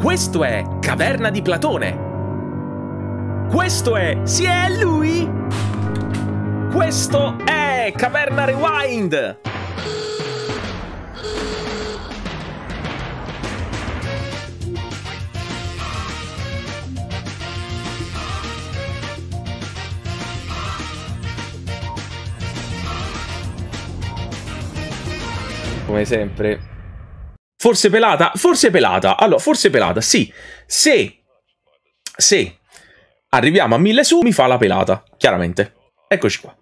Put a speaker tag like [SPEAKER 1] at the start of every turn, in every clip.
[SPEAKER 1] Questo è Caverna di Platone. Questo è... Sì, è lui! Questo è Caverna Rewind! Come sempre Forse pelata? Forse pelata. Allora, forse pelata, sì. Se, se arriviamo a 1000 su, mi fa la pelata, chiaramente. Eccoci qua.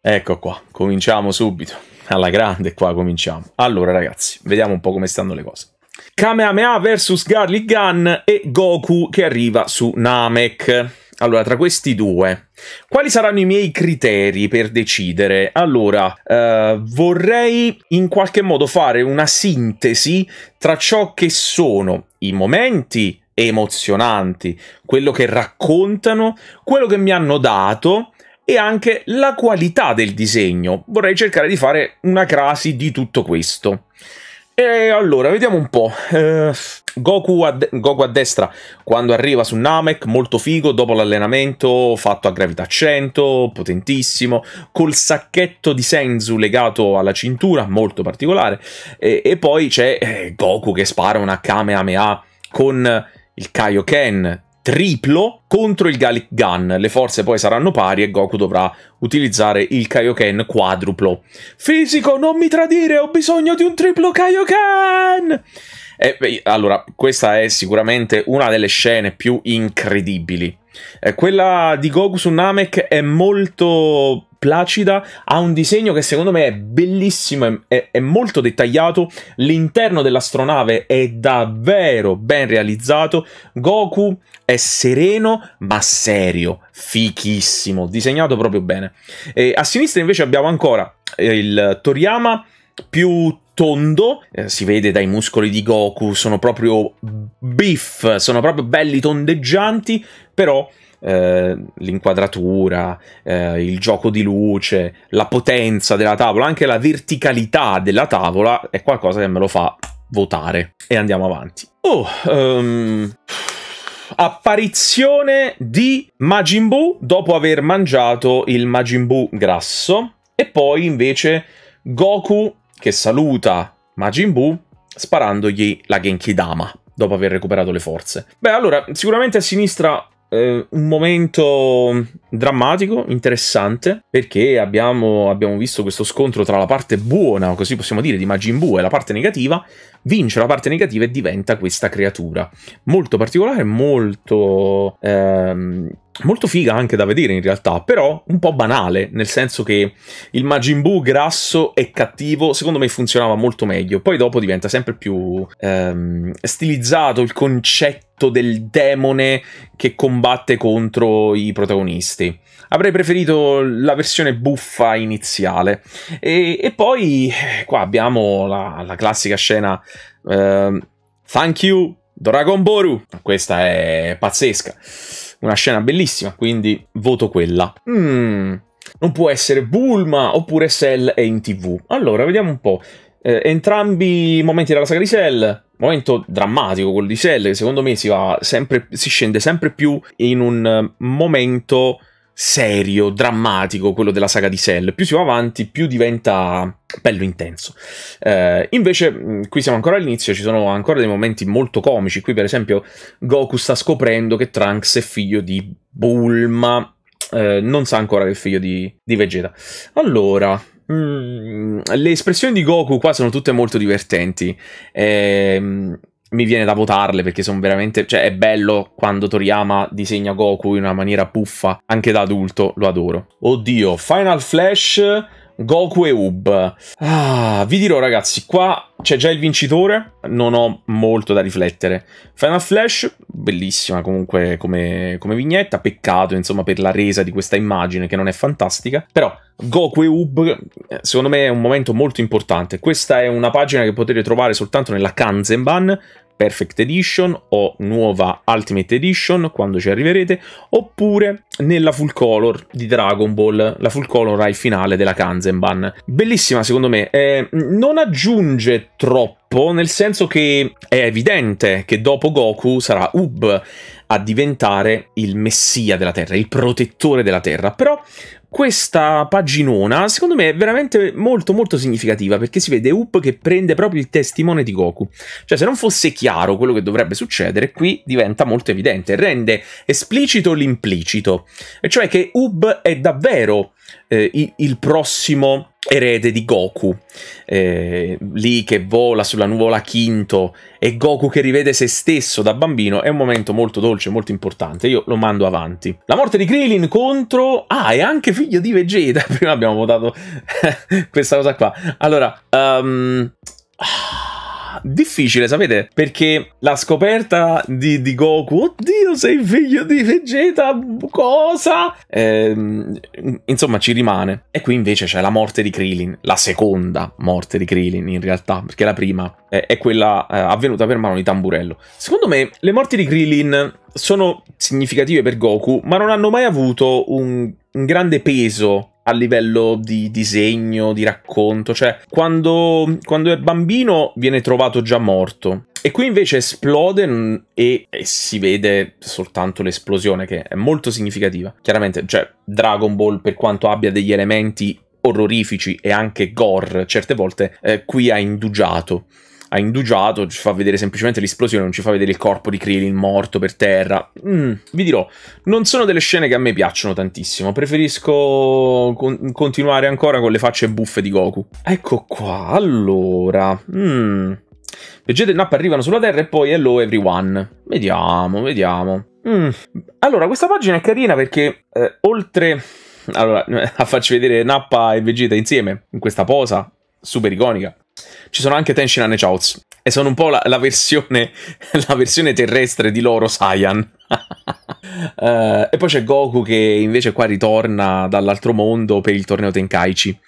[SPEAKER 1] Ecco qua, cominciamo subito. Alla grande qua cominciamo. Allora ragazzi, vediamo un po' come stanno le cose. Kamehameha vs Garlic Gun e Goku che arriva su Namek. Allora, tra questi due, quali saranno i miei criteri per decidere? Allora, eh, vorrei in qualche modo fare una sintesi tra ciò che sono i momenti emozionanti, quello che raccontano, quello che mi hanno dato e anche la qualità del disegno. Vorrei cercare di fare una crasi di tutto questo. E allora, vediamo un po'. Eh, Goku, a Goku, a destra, quando arriva su Namek, molto figo, dopo l'allenamento fatto a gravità 100, potentissimo, col sacchetto di Senzu legato alla cintura, molto particolare. E, e poi c'è eh, Goku che spara una Kamehameha con il Kaioken, triplo contro il Gallic Gun. Le forze poi saranno pari e Goku dovrà utilizzare il Kaioken quadruplo. Fisico, non mi tradire, ho bisogno di un triplo Kaioken! E, eh, beh, allora, questa è sicuramente una delle scene più incredibili. Eh, quella di Goku su Namek è molto placida, ha un disegno che secondo me è bellissimo, è, è molto dettagliato, l'interno dell'astronave è davvero ben realizzato, Goku è sereno ma serio, fichissimo, disegnato proprio bene. E a sinistra invece abbiamo ancora eh, il Toriyama più tondo, eh, si vede dai muscoli di Goku, sono proprio beef, sono proprio belli tondeggianti, però eh, l'inquadratura, eh, il gioco di luce, la potenza della tavola, anche la verticalità della tavola è qualcosa che me lo fa votare. E andiamo avanti. Oh, um, apparizione di Majin Buu dopo aver mangiato il Majin Buu grasso e poi invece Goku che saluta Majin Buu sparandogli la Genki Dama dopo aver recuperato le forze. Beh, allora, sicuramente a sinistra eh, un momento drammatico, interessante, perché abbiamo, abbiamo, visto questo scontro tra la parte buona, così possiamo dire, di Majin Buu e la parte negativa, vince la parte negativa e diventa questa creatura. Molto particolare, molto... Ehm, molto figa anche da vedere in realtà, però un po' banale, nel senso che il Majin Buu grasso e cattivo secondo me funzionava molto meglio, poi dopo diventa sempre più ehm, stilizzato il concetto lutto del demone che combatte contro i protagonisti. Avrei preferito la versione buffa iniziale. E, e poi qua abbiamo la, la classica scena uh, Thank you Dragon Boru. Questa è pazzesca. Una scena bellissima, quindi voto quella. Mm, non può essere Bulma oppure Cell è in tv. Allora, vediamo un po'. Eh, entrambi i momenti della saga di Cell, momento drammatico quello di Cell, che secondo me si, va sempre, si scende sempre più in un eh, momento serio, drammatico quello della saga di Cell. Più si va avanti, più diventa bello intenso. Eh, invece, mm, qui siamo ancora all'inizio, ci sono ancora dei momenti molto comici. Qui, per esempio, Goku sta scoprendo che Trunks è figlio di Bulma. Eh, non sa ancora che è figlio di, di Vegeta. Allora, Mm, le espressioni di Goku qua sono tutte molto divertenti. Ehm mi viene da votarle perché sono veramente. Cioè, è bello quando Toriyama disegna Goku in una maniera puffa, anche da adulto, lo adoro. Oddio, Final Flash Goku e Ub. Ah, vi dirò ragazzi, qua c'è già il vincitore, non ho molto da riflettere. Final Flash, bellissima comunque come, come vignetta, peccato insomma per la resa di questa immagine che non è fantastica, però Goku e Ub secondo me è un momento molto importante. Questa è una pagina che potete trovare soltanto nella Kanzenban, Perfect Edition o nuova Ultimate Edition quando ci arriverete, oppure nella full color di Dragon Ball, la full color al finale della Kanzenban. Bellissima secondo me, eh, non aggiunge troppo nel senso che è evidente che dopo Goku sarà Ub, a diventare il messia della Terra, il protettore della Terra. Però questa paginona, secondo me, è veramente molto molto significativa perché si vede Up che prende proprio il testimone di Goku. Cioè, se non fosse chiaro quello che dovrebbe succedere, qui diventa molto evidente, rende esplicito l'implicito, e cioè che Up è davvero eh, il prossimo erede di Goku, eh, lì che vola sulla nuvola Quinto e Goku che rivede se stesso da bambino, è un momento molto dolce, molto importante, io lo mando avanti. La morte di Krillin contro... Ah, è anche figlio di Vegeta, prima abbiamo votato questa cosa qua. Allora, um... ah difficile, sapete? Perché la scoperta di, di Goku, oddio, sei figlio di Vegeta, cosa? Ehm, insomma, ci rimane. E qui invece c'è la morte di Krillin, la seconda morte di Krillin in realtà, perché la prima è, è quella eh, avvenuta per mano di Tamburello. Secondo me, le morti di Krillin sono significative per Goku, ma non hanno mai avuto un, un grande peso a livello di disegno, di racconto, cioè quando, quando è bambino viene trovato già morto. E qui invece esplode e, e, si vede soltanto l'esplosione, che è molto significativa. Chiaramente, cioè, Dragon Ball, per quanto abbia degli elementi orrorifici e anche gore, certe volte eh, qui ha indugiato ha indugiato, ci fa vedere semplicemente l'esplosione, non ci fa vedere il corpo di Krillin morto per terra. Mm, vi dirò, non sono delle scene che a me piacciono tantissimo, preferisco con continuare ancora con le facce buffe di Goku. Ecco qua, allora... Mm. Vegeta e Nappa arrivano sulla Terra e poi hello everyone. Vediamo, vediamo. Mm. Allora, questa pagina è carina perché eh, oltre... Allora, a farci vedere Nappa e Vegeta insieme, in questa posa, super iconica ci sono anche Tenshinhan e Chaozu. E sono un po' la, la, versione, la versione terrestre di loro, Saiyan. uh, e poi c'è Goku che invece qua ritorna dall'altro mondo per il torneo Tenkaichi.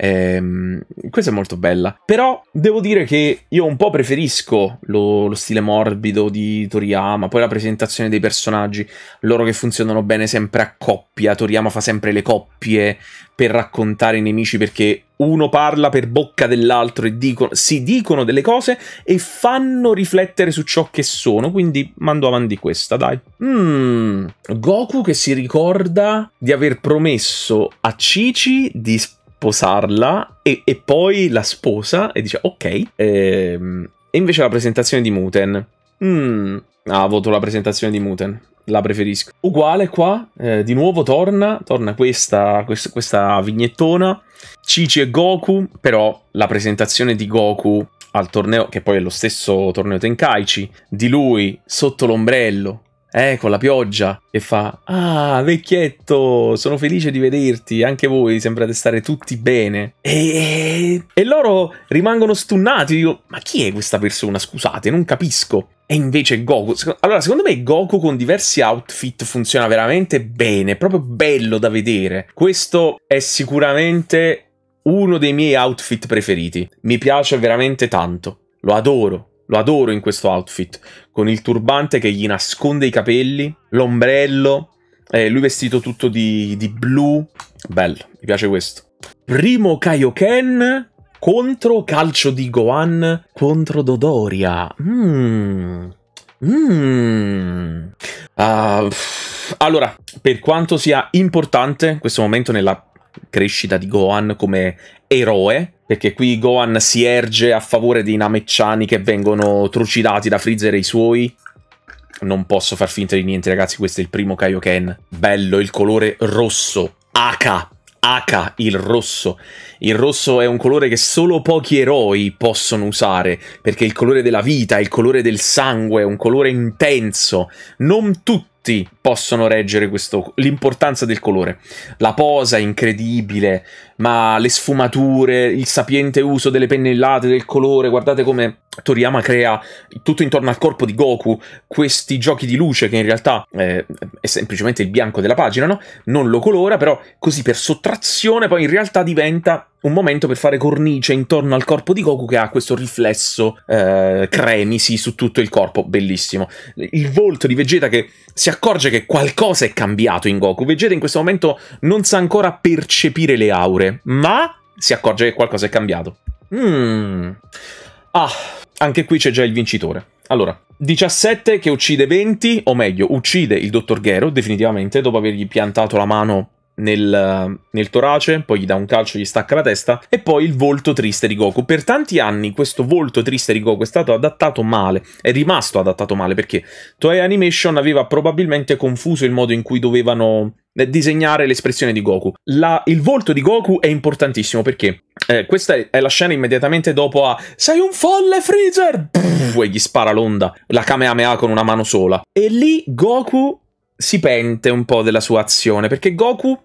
[SPEAKER 1] Ehm, questa è molto bella. Però devo dire che io un po' preferisco lo, lo, stile morbido di Toriyama, poi la presentazione dei personaggi, loro che funzionano bene sempre a coppia, Toriyama fa sempre le coppie per raccontare i nemici perché uno parla per bocca dell'altro e dicono, si dicono delle cose e fanno riflettere su ciò che sono, quindi mando avanti questa, dai. Mm, Goku che si ricorda di aver promesso a Cici di posarla e, e poi la sposa e dice ok. Ehm, e invece la presentazione di Muten. Mm, ah, voto la presentazione di Muten. La preferisco. Uguale qua, eh, di nuovo torna, torna questa, questa, questa vignettona. Cici e Goku, però la presentazione di Goku al torneo, che poi è lo stesso torneo Tenkaichi, di lui sotto l'ombrello eh, con la pioggia e fa. Ah, vecchietto, sono felice di vederti. Anche voi sembrate stare tutti bene. E, e loro rimangono stunnati. Dico, ma chi è questa persona? Scusate, non capisco. E invece Goku. Allora, secondo me Goku con diversi outfit funziona veramente bene. Proprio bello da vedere. Questo è sicuramente uno dei miei outfit preferiti. Mi piace veramente tanto. Lo adoro. Lo adoro in questo outfit, con il turbante che gli nasconde i capelli, l'ombrello, eh, lui vestito tutto di, di blu. Bello, mi piace questo. Primo Kaioken contro calcio di Gohan contro Dodoria. Mmm. Mmm. Uh, allora, per quanto sia importante questo momento nella crescita di Gohan come eroe, perché qui Gohan si erge a favore dei Namecciani che vengono trucidati da Freezer e i suoi. Non posso far finta di niente, ragazzi, questo è il primo Kaioken. Bello, il colore rosso, H, H, il rosso. Il rosso è un colore che solo pochi eroi possono usare, perché è il colore della vita, è il colore del sangue, è un colore intenso. Non tutti possono reggere l'importanza del colore. La posa è incredibile, ma le sfumature, il sapiente uso delle pennellate, del colore, guardate come Toriyama crea tutto intorno al corpo di Goku questi giochi di luce che in realtà eh, è semplicemente il bianco della pagina, no? Non lo colora, però così per sottrazione poi in realtà diventa un momento per fare cornice intorno al corpo di Goku che ha questo riflesso eh, cremisi su tutto il corpo, bellissimo. Il volto di Vegeta che si accorge che qualcosa è cambiato in Goku. Vegeta in questo momento non sa ancora percepire le aure ma si accorge che qualcosa è cambiato. Mm. Ah, anche qui c'è già il vincitore. Allora, 17 che uccide 20, o meglio, uccide il dottor Gero definitivamente dopo avergli piantato la mano nel, nel, torace, poi gli dà un calcio, gli stacca la testa, e poi il volto triste di Goku. Per tanti anni questo volto triste di Goku è stato adattato male, è rimasto adattato male, perché Toei Animation aveva probabilmente confuso il modo in cui dovevano eh, disegnare l'espressione di Goku. La, il volto di Goku è importantissimo perché eh, questa è la scena immediatamente dopo a Sei un folle Freezer! Pff, e gli spara l'onda, la Kamehameha con una mano sola. E lì Goku si pente un po' della sua azione, perché Goku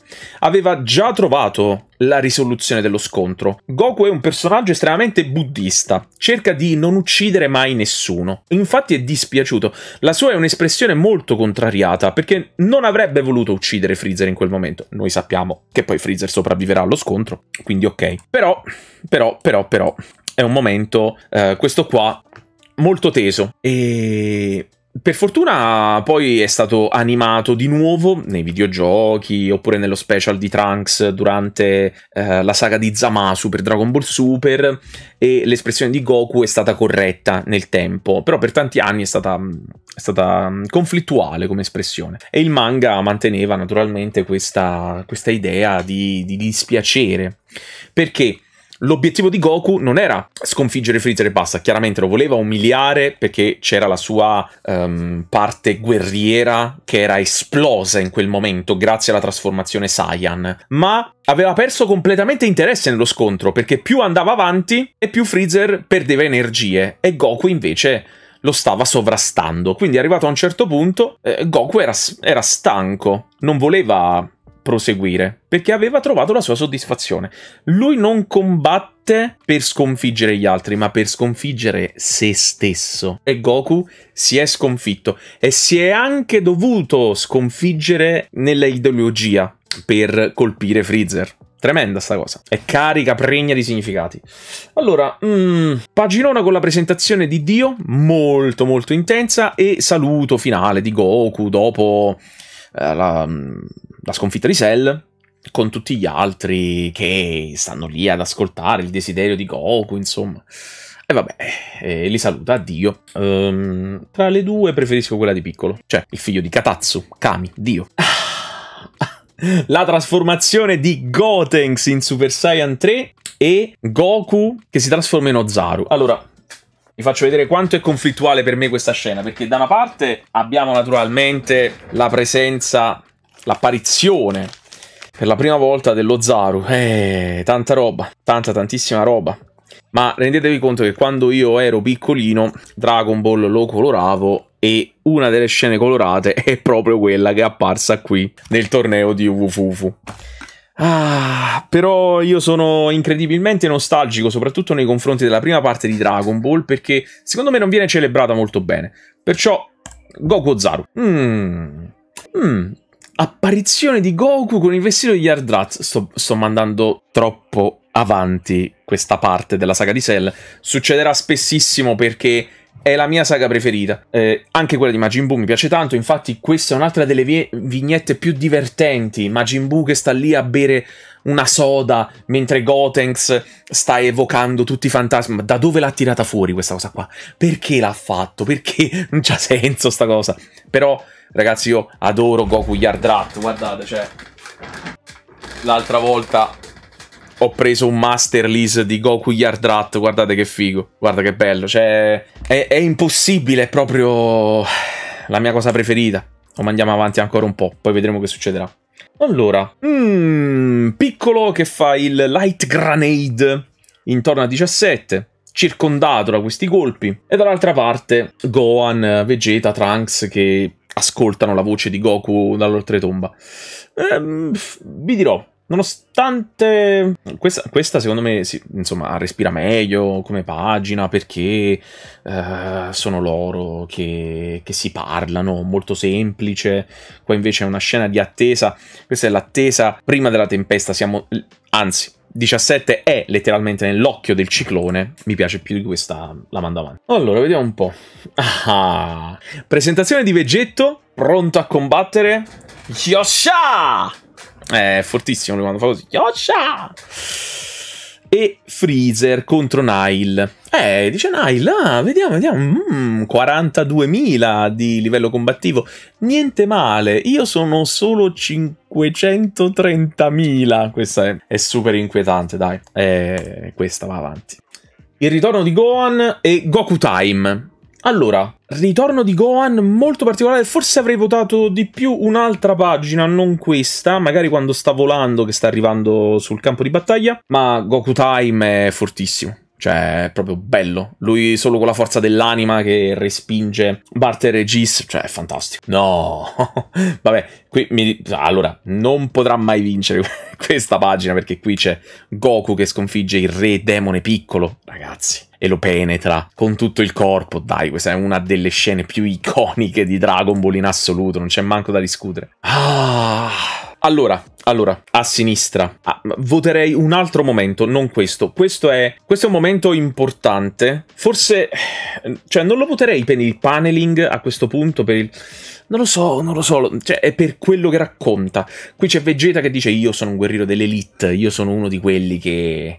[SPEAKER 1] aveva già trovato la risoluzione dello scontro. Goku è un personaggio estremamente buddista, cerca di non uccidere mai nessuno. Infatti è dispiaciuto, la sua è un'espressione molto contrariata, perché non avrebbe voluto uccidere Freezer in quel momento. Noi sappiamo che poi Freezer sopravviverà allo scontro, quindi ok. Però, però, però, però, è un momento, eh, questo qua, molto teso. E per fortuna poi è stato animato di nuovo nei videogiochi oppure nello special di Trunks durante eh, la saga di Zamasu per Dragon Ball Super e l'espressione di Goku è stata corretta nel tempo, però per tanti anni è stata, mm, è stata mm, conflittuale come espressione e il manga manteneva naturalmente questa, questa idea di, di dispiacere perché L'obiettivo di Goku non era sconfiggere Freezer e basta, chiaramente lo voleva umiliare perché c'era la sua um, parte guerriera che era esplosa in quel momento grazie alla trasformazione Saiyan, ma aveva perso completamente interesse nello scontro perché più andava avanti e più Freezer perdeva energie e Goku invece lo stava sovrastando. Quindi arrivato a un certo punto eh, Goku era, era stanco, non voleva proseguire, perché aveva trovato la sua soddisfazione. Lui non combatte per sconfiggere gli altri, ma per sconfiggere se stesso. E Goku si è sconfitto e si è anche dovuto sconfiggere nella ideologia per colpire Freezer. Tremenda sta cosa. È carica, pregna di significati. Allora, mm, paginona con la presentazione di Dio, molto molto intensa, e saluto finale di Goku dopo eh, la, mm, la sconfitta di Cell con tutti gli altri che stanno lì ad ascoltare il desiderio di Goku, insomma. E vabbè, eh, li saluta, addio. Um, tra le due preferisco quella di piccolo, cioè il figlio di Katatsu, Kami, Dio. la trasformazione di Gotenks in Super Saiyan 3 e Goku che si trasforma in Ozaru. Allora, vi faccio vedere quanto è conflittuale per me questa scena, perché da una parte abbiamo naturalmente la presenza l'apparizione per la prima volta dello Zaru. Eh, tanta roba, tanta tantissima roba. Ma rendetevi conto che quando io ero piccolino, Dragon Ball lo coloravo e una delle scene colorate è proprio quella che è apparsa qui nel torneo di Uvufufu. Ah, però io sono incredibilmente nostalgico, soprattutto nei confronti della prima parte di Dragon Ball, perché secondo me non viene celebrata molto bene. Perciò, Goku Zaru. Mmm. Mmm, apparizione di Goku con il vestito di Yardrat. Sto, sto mandando troppo avanti questa parte della saga di Cell. Succederà spessissimo perché è la mia saga preferita. Eh, anche quella di Majin Buu mi piace tanto, infatti questa è un'altra delle vie- vignette più divertenti. Majin Buu che sta lì a bere una soda mentre Gotenks sta evocando tutti i fantasmi. Ma da dove l'ha tirata fuori questa cosa qua? Perché l'ha fatto? Perché non c'ha senso sta cosa? Però Ragazzi, io adoro Goku Yard Rat, guardate, cioè... L'altra volta ho preso un Master Lease di Goku Yard Rat, guardate che figo, guarda che bello, cioè... È, è impossibile, è proprio la mia cosa preferita. O andiamo avanti ancora un po', poi vedremo che succederà. Allora, mm, piccolo che fa il Light Grenade intorno a 17, circondato da questi colpi. E dall'altra parte Gohan, Vegeta, Trunks che ascoltano la voce di Goku dall'oltretomba. Ehm, vi dirò, nonostante questa, questa secondo me sì, insomma, respira meglio come pagina perché eh, sono loro che, che, si parlano, molto semplice. Qua invece è una scena di attesa, questa è l'attesa prima della tempesta, siamo anzi 17 è letteralmente nell'occhio del ciclone, mi piace più di questa, la mando avanti. Allora, vediamo un po'. Ah, ah. presentazione di Vegetto, pronto a combattere. Yosha! È eh, fortissimo quando fa così. Yosha! E Freezer contro Nile. Eh, dice Nile, ah, vediamo, vediamo. Mm, 42.000 di livello combattivo. Niente male, io sono solo 50. 530.000. Questa è, è, super inquietante, dai. Eh, questa va avanti. Il ritorno di Gohan e Goku Time. Allora, ritorno di Gohan molto particolare, forse avrei votato di più un'altra pagina, non questa, magari quando sta volando che sta arrivando sul campo di battaglia, ma Goku Time è fortissimo. Cioè, è proprio bello. Lui solo con la forza dell'anima che respinge Barter e Gis, cioè, è fantastico. No, vabbè, qui mi... Allora, non potrà mai vincere questa pagina perché qui c'è Goku che sconfigge il re demone piccolo, ragazzi e lo penetra con tutto il corpo. Dai, questa è una delle scene più iconiche di Dragon Ball in assoluto, non c'è manco da discutere. Ah! Allora, allora, a sinistra. Ah, voterei un altro momento, non questo. Questo è, questo è un momento importante. Forse, cioè, non lo voterei per il paneling a questo punto, per il... Non lo so, non lo so, cioè, è per quello che racconta. Qui c'è Vegeta che dice io sono un guerriero dell'elite, io sono uno di quelli che,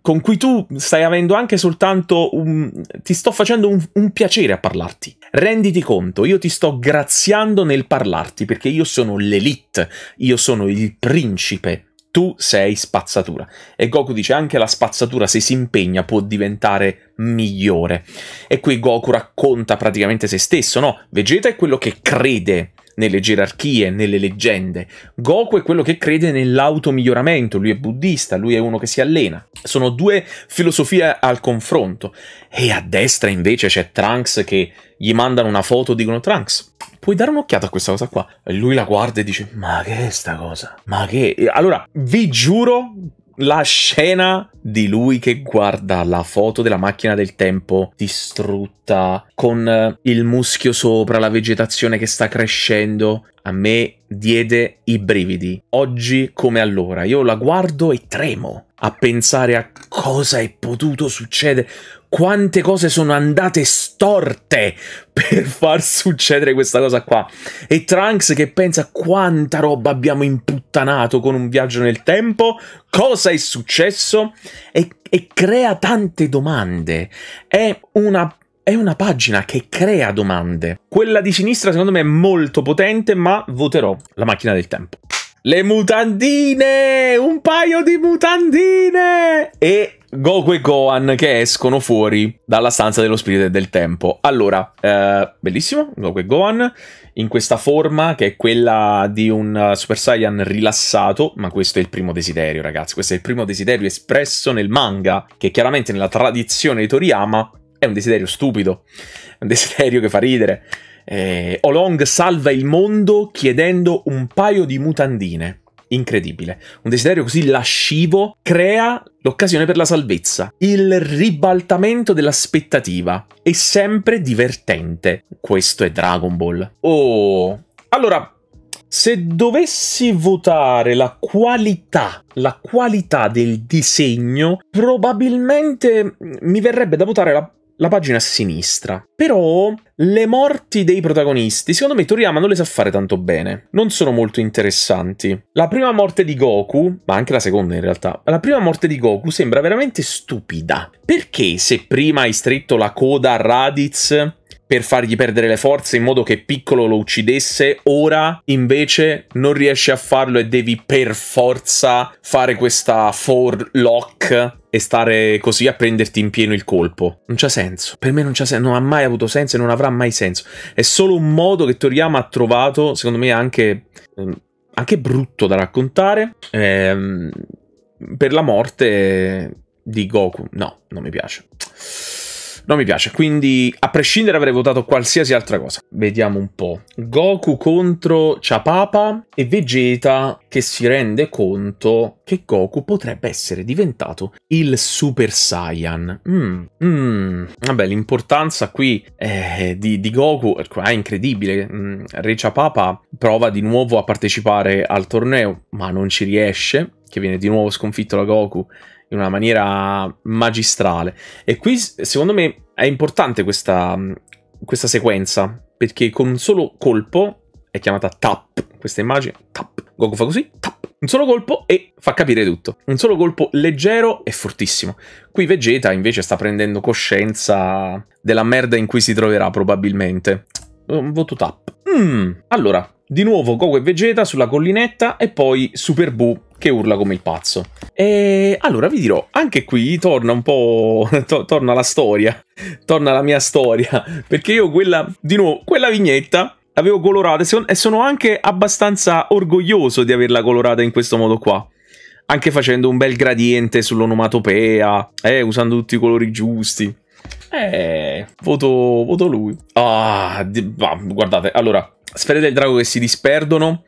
[SPEAKER 1] con cui tu stai avendo anche soltanto un... ti sto facendo un, un, piacere a parlarti. Renditi conto, io ti sto graziando nel parlarti perché io sono l'elite, io sono il principe, tu sei spazzatura. E Goku dice anche la spazzatura se si impegna può diventare migliore. E qui Goku racconta praticamente se stesso, no? Vegeta è quello che crede nelle gerarchie, nelle leggende. Goku è quello che crede nell'automiglioramento, lui è buddista, lui è uno che si allena. Sono due filosofie al confronto. E a destra invece c'è Trunks che gli mandano una foto, dicono Trunks, puoi dare un'occhiata a questa cosa qua? E lui la guarda e dice, ma che è sta cosa? Ma che... Allora, vi giuro la scena di lui che guarda la foto della macchina del tempo distrutta, con eh, il muschio sopra, la vegetazione che sta crescendo, a me diede i brividi. Oggi come allora, io la guardo e tremo a pensare a cosa è potuto succedere quante cose sono andate storte per far succedere questa cosa qua. E Trunks che pensa quanta roba abbiamo imputtanato con un viaggio nel tempo, cosa è successo e, e crea tante domande. È una è una pagina che crea domande. Quella di sinistra secondo me è molto potente, ma voterò la macchina del tempo. Le mutandine! Un paio di mutandine! E Goku e Gohan che escono fuori dalla stanza dello spirito e del tempo. Allora, eh, bellissimo, Goku e Gohan in questa forma che è quella di un eh, Super Saiyan rilassato, ma questo è il primo desiderio ragazzi, questo è il primo desiderio espresso nel manga, che chiaramente nella tradizione di Toriyama è un desiderio stupido, è un desiderio che fa ridere. Eh, Olong salva il mondo chiedendo un paio di mutandine incredibile. Un desiderio così lascivo crea l'occasione per la salvezza, il ribaltamento dell'aspettativa. È sempre divertente. Questo è Dragon Ball. Oh, allora, se dovessi votare la qualità, la qualità del disegno, probabilmente mi verrebbe da votare la la pagina a sinistra. Però le morti dei protagonisti, secondo me Toriyama non le sa fare tanto bene, non sono molto interessanti. La prima morte di Goku, ma anche la seconda in realtà, la prima morte di Goku sembra veramente stupida. Perché se prima hai stretto la coda a Raditz per fargli perdere le forze in modo che Piccolo lo uccidesse, ora invece non riesci a farlo e devi per forza fare questa for lock e stare così a prenderti in pieno il colpo. Non c'ha senso. Per me non c'ha senso, non ha mai avuto senso e non avrà mai senso. È solo un modo che Toriyama ha trovato, secondo me anche, ehm, anche brutto da raccontare, ehm, per la morte di Goku. No, non mi piace non mi piace. Quindi, a prescindere, avrei votato qualsiasi altra cosa. Vediamo un po'. Goku contro Chapapa e Vegeta che si rende conto che Goku potrebbe essere diventato il Super Saiyan. Mm, mm. Vabbè, l'importanza qui eh, di, di, Goku è incredibile. Mm, Re Chapapa prova di nuovo a partecipare al torneo, ma non ci riesce che viene di nuovo sconfitto da Goku in una maniera magistrale. E qui, secondo me, è importante questa, mm, questa sequenza, perché con un solo colpo è chiamata tap, questa immagine, tap, Goku fa così, tap, un solo colpo e fa capire tutto. Un solo colpo leggero e fortissimo. Qui Vegeta invece sta prendendo coscienza della merda in cui si troverà probabilmente. Un voto tap. Mm. Allora, di nuovo Goku e Vegeta sulla collinetta e poi Super Buu che urla come il pazzo. E allora vi dirò, anche qui torna un po'... To torna la storia, torna la mia storia, perché io quella, di nuovo, quella vignetta l'avevo colorata e sono anche abbastanza orgoglioso di averla colorata in questo modo qua anche facendo un bel gradiente sull'onomatopea, eh, usando tutti i colori giusti. Eh, voto, voto lui. Ah, di, bah, guardate, allora, sfere del drago che si disperdono,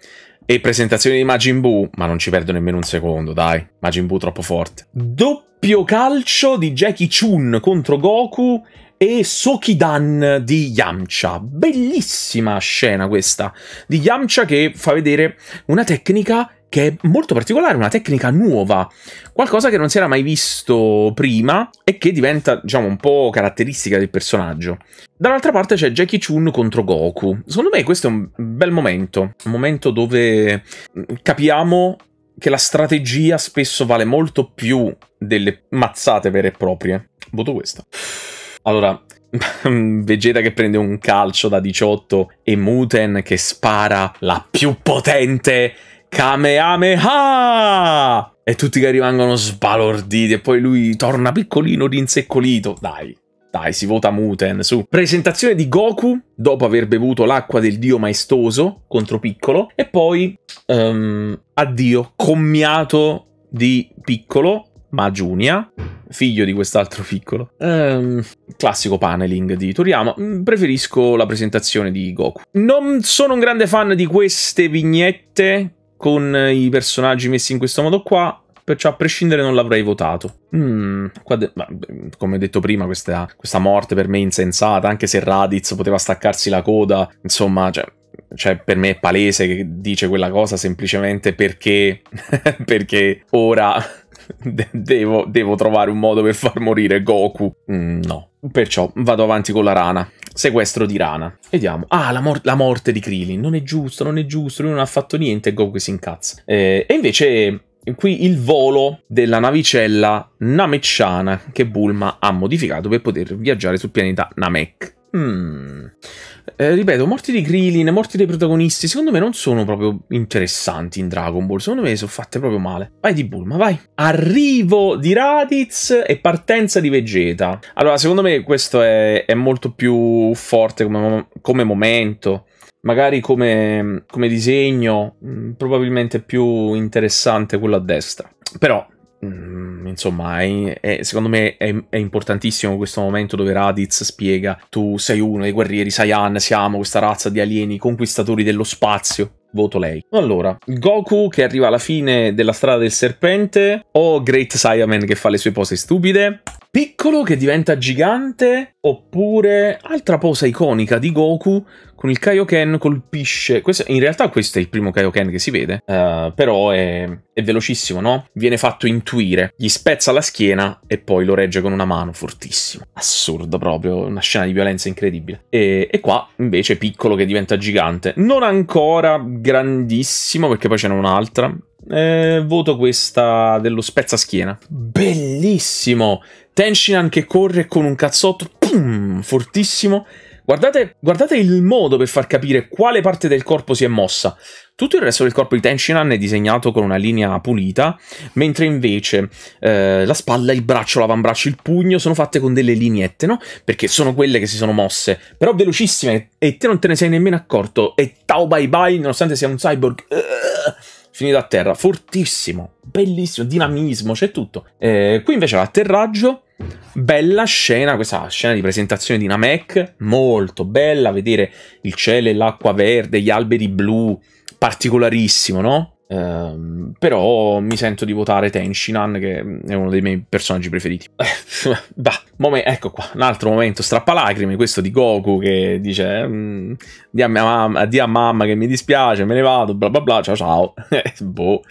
[SPEAKER 1] e presentazione di Majin Buu, ma non ci perdo nemmeno un secondo, dai. Majin Buu troppo forte. Doppio calcio di Jackie Chun contro Goku e Sokidan di Yamcha. Bellissima scena questa di Yamcha che fa vedere una tecnica che è molto particolare, una tecnica nuova, qualcosa che non si era mai visto prima e che diventa, diciamo, un po' caratteristica del personaggio. Dall'altra parte c'è Jackie Chun contro Goku. Secondo me questo è un bel momento, un momento dove mm, capiamo che la strategia spesso vale molto più delle mazzate vere e proprie. Voto questo. Allora, Vegeta che prende un calcio da 18 e Muten che spara la più potente Kamehameha! E tutti che rimangono sbalorditi e poi lui torna piccolino rinseccolito. Dai, dai, si vota Muten, su. Presentazione di Goku dopo aver bevuto l'acqua del dio maestoso contro Piccolo e poi um, addio commiato di Piccolo, Majunia, figlio di quest'altro piccolo. Um, classico paneling di Toriyama. Mm, preferisco la presentazione di Goku. Non sono un grande fan di queste vignette con i personaggi messi in questo modo qua, perciò a prescindere non l'avrei votato. Mm, de- ma, mm, come detto prima, questa, questa, morte per me è insensata, anche se Raditz poteva staccarsi la coda, insomma, cioè, cioè per me è palese che dice quella cosa semplicemente perché, perché ora de- devo, devo, trovare un modo per far morire Goku. Mm, no. Perciò vado avanti con la rana. Sequestro di rana. Vediamo. Ah, la, mor la morte di Krillin. Non è giusto, non è giusto. Lui non ha fatto niente e Goku si incazza. Eh, e invece qui il volo della navicella namecciana che Bulma ha modificato per poter viaggiare sul pianeta Namek. Mmm. Eh, ripeto, morti di Krillin, morti dei protagonisti, secondo me non sono proprio interessanti in Dragon Ball, secondo me sono fatte proprio male. Vai di Bulma, vai. Arrivo di Raditz e partenza di Vegeta. Allora, secondo me questo è, è molto più forte come, come momento magari come, come, disegno, probabilmente più interessante quello a destra. Però Mm, insomma, è, è, secondo me è, è, importantissimo questo momento dove Raditz spiega: tu sei uno dei guerrieri Saiyan, siamo questa razza di alieni conquistatori dello spazio. Voto lei. Allora, Goku che arriva alla fine della strada del serpente, o Great Saiyaman che fa le sue pose stupide, piccolo che diventa gigante, oppure altra posa iconica di Goku con il Kaioken colpisce... Questo, in realtà questo è il primo Kaioken che si vede, uh, però è, è, velocissimo, no? Viene fatto intuire, gli spezza la schiena e poi lo regge con una mano fortissimo. Assurdo proprio, una scena di violenza incredibile. E, e qua invece piccolo che diventa gigante, non ancora grandissimo perché poi ce n'è un'altra. Eh, voto questa dello spezza schiena. Bellissimo! Tenshinhan che corre con un cazzotto pum, fortissimo. Guardate, guardate il modo per far capire quale parte del corpo si è mossa. Tutto il resto del corpo di Tenshinhan è disegnato con una linea pulita, mentre invece eh, la spalla, il braccio, l'avambraccio, il pugno sono fatte con delle lineette, no? Perché sono quelle che si sono mosse, però velocissime, e te non te ne sei nemmeno accorto. E tau bye bye, nonostante sia un cyborg... Uh, finito a terra, fortissimo, bellissimo, dinamismo, c'è tutto. Eh, qui invece l'atterraggio, bella scena, questa scena di presentazione di Namek, molto bella, vedere il cielo e l'acqua verde, gli alberi blu, particolarissimo, no? Um, però mi sento di votare Tenshinan, che è uno dei miei personaggi preferiti. bah, momen- ecco qua, un altro momento strappalacrime, questo di Goku che dice mm, di a, mamma, di a mamma che mi dispiace, me ne vado, bla bla bla, ciao ciao. boh.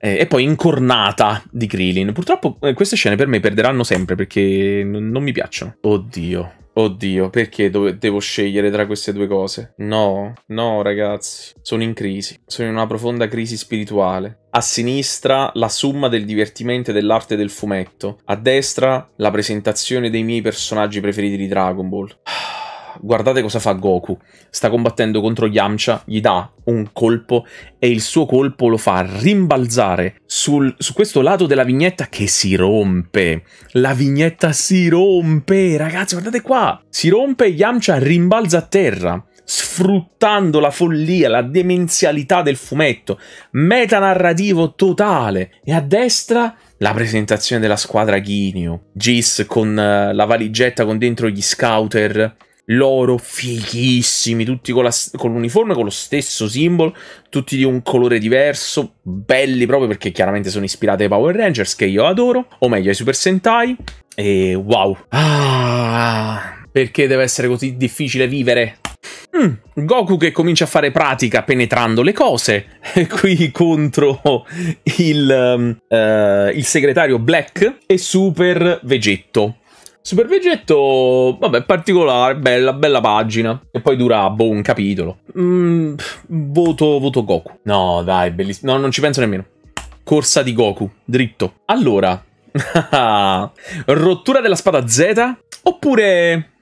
[SPEAKER 1] Eh, e poi incornata di Krillin. Purtroppo eh, queste scene per me perderanno sempre perché non mi piacciono. Oddio. Oddio, perché devo scegliere tra queste due cose? No, no ragazzi, sono in crisi, sono in una profonda crisi spirituale. A sinistra la summa del divertimento e dell'arte del fumetto, a destra la presentazione dei miei personaggi preferiti di Dragon Ball. Ah, guardate cosa fa Goku. Sta combattendo contro Yamcha, gli dà un colpo e il suo colpo lo fa rimbalzare sul, su questo lato della vignetta che si rompe. La vignetta si rompe, ragazzi, guardate qua. Si rompe e Yamcha rimbalza a terra sfruttando la follia, la demenzialità del fumetto, metanarrativo totale. E a destra la presentazione della squadra Ginyu, Gis con uh, la valigetta con dentro gli scouter loro fighissimi, tutti con, la, con l'uniforme, con lo stesso simbolo, tutti di un colore diverso, belli proprio perché chiaramente sono ispirati ai Power Rangers che io adoro, o meglio ai Super Sentai, e wow. Ah, perché deve essere così difficile vivere? Mm, Goku che comincia a fare pratica penetrando le cose, qui contro il, um, uh, il segretario Black e Super Vegetto. Super Vegetto, vabbè, particolare, bella, bella pagina. E poi dura, boh, un capitolo. Mm, voto, voto Goku. No, dai, bellissimo. No, non ci penso nemmeno. Corsa di Goku, dritto. Allora, rottura della spada Z oppure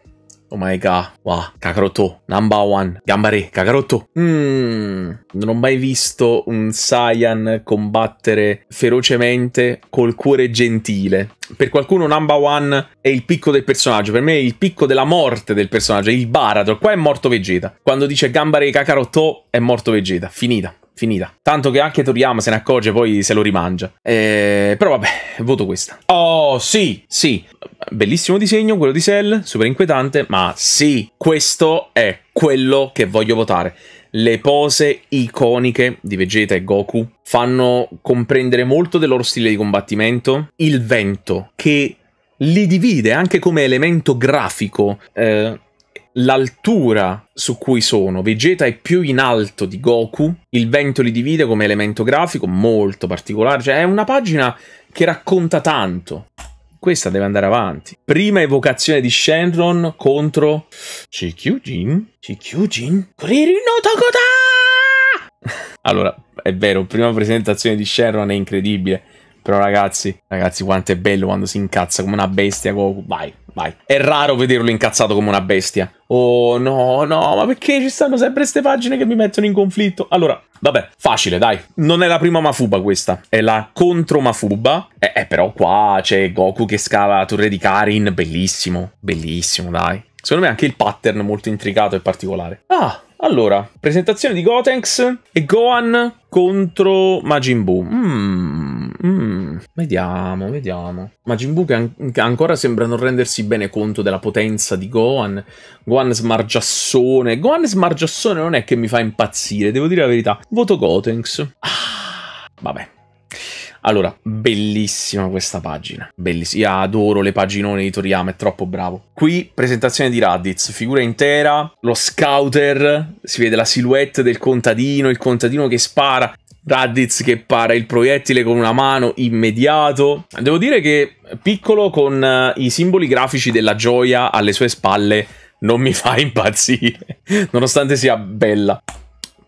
[SPEAKER 1] Oh my god, wow, Kakaroto, number one, Gambare, Kakaroto. Mm, non ho mai visto un Saiyan combattere ferocemente col cuore gentile. Per qualcuno number one è il picco del personaggio, per me è il picco della morte del personaggio, il baratro. Qua è morto Vegeta. Quando dice Gambare Kakaroto è morto Vegeta, finita finita. Tanto che anche Toriyama se ne accorge e poi se lo rimangia. Eh, però vabbè, voto questa. Oh, sì, sì. Bellissimo disegno quello di Cell, super inquietante, ma sì, questo è quello che voglio votare. Le pose iconiche di Vegeta e Goku fanno comprendere molto del loro stile di combattimento. Il vento che li divide anche come elemento grafico. Eh, l'altura su cui sono. Vegeta è più in alto di Goku, il vento li divide come elemento grafico molto particolare, cioè è una pagina che racconta tanto. Questa deve andare avanti. Prima evocazione di Shenron contro Chikyujin. Chikyujin?
[SPEAKER 2] Kuririn no Tokota!
[SPEAKER 1] allora, è vero, prima presentazione di Shenron è incredibile però ragazzi, ragazzi quanto è bello quando si incazza come una bestia Goku. Vai, vai. È raro vederlo incazzato come una bestia. Oh no, no, ma perché ci stanno sempre queste pagine che mi mettono in conflitto? Allora, vabbè, facile, dai. Non è la prima Mafuba questa, è la contro Mafuba. Eh, eh, però qua c'è Goku che scava la torre di Karin, bellissimo, bellissimo, dai. Secondo me anche il pattern molto intricato e particolare. Ah, allora, presentazione di Gotenks e Gohan contro Majin Buu. Mmm Mm, vediamo, vediamo. Majin Buu che an- ancora sembra non rendersi bene conto della potenza di Gohan. Gohan smargiassone. Gohan smargiassone non è che mi fa impazzire, devo dire la verità. Voto Gotenks. Ah, vabbè. Allora, bellissima questa pagina. Bellissima. Io adoro le paginone di Toriyama, è troppo bravo. Qui presentazione di Raditz, figura intera, lo scouter, si vede la silhouette del contadino, il contadino che spara. Raditz che para il proiettile con una mano immediato. Devo dire che piccolo con eh, i simboli grafici della gioia alle sue spalle non mi fa impazzire, nonostante sia bella.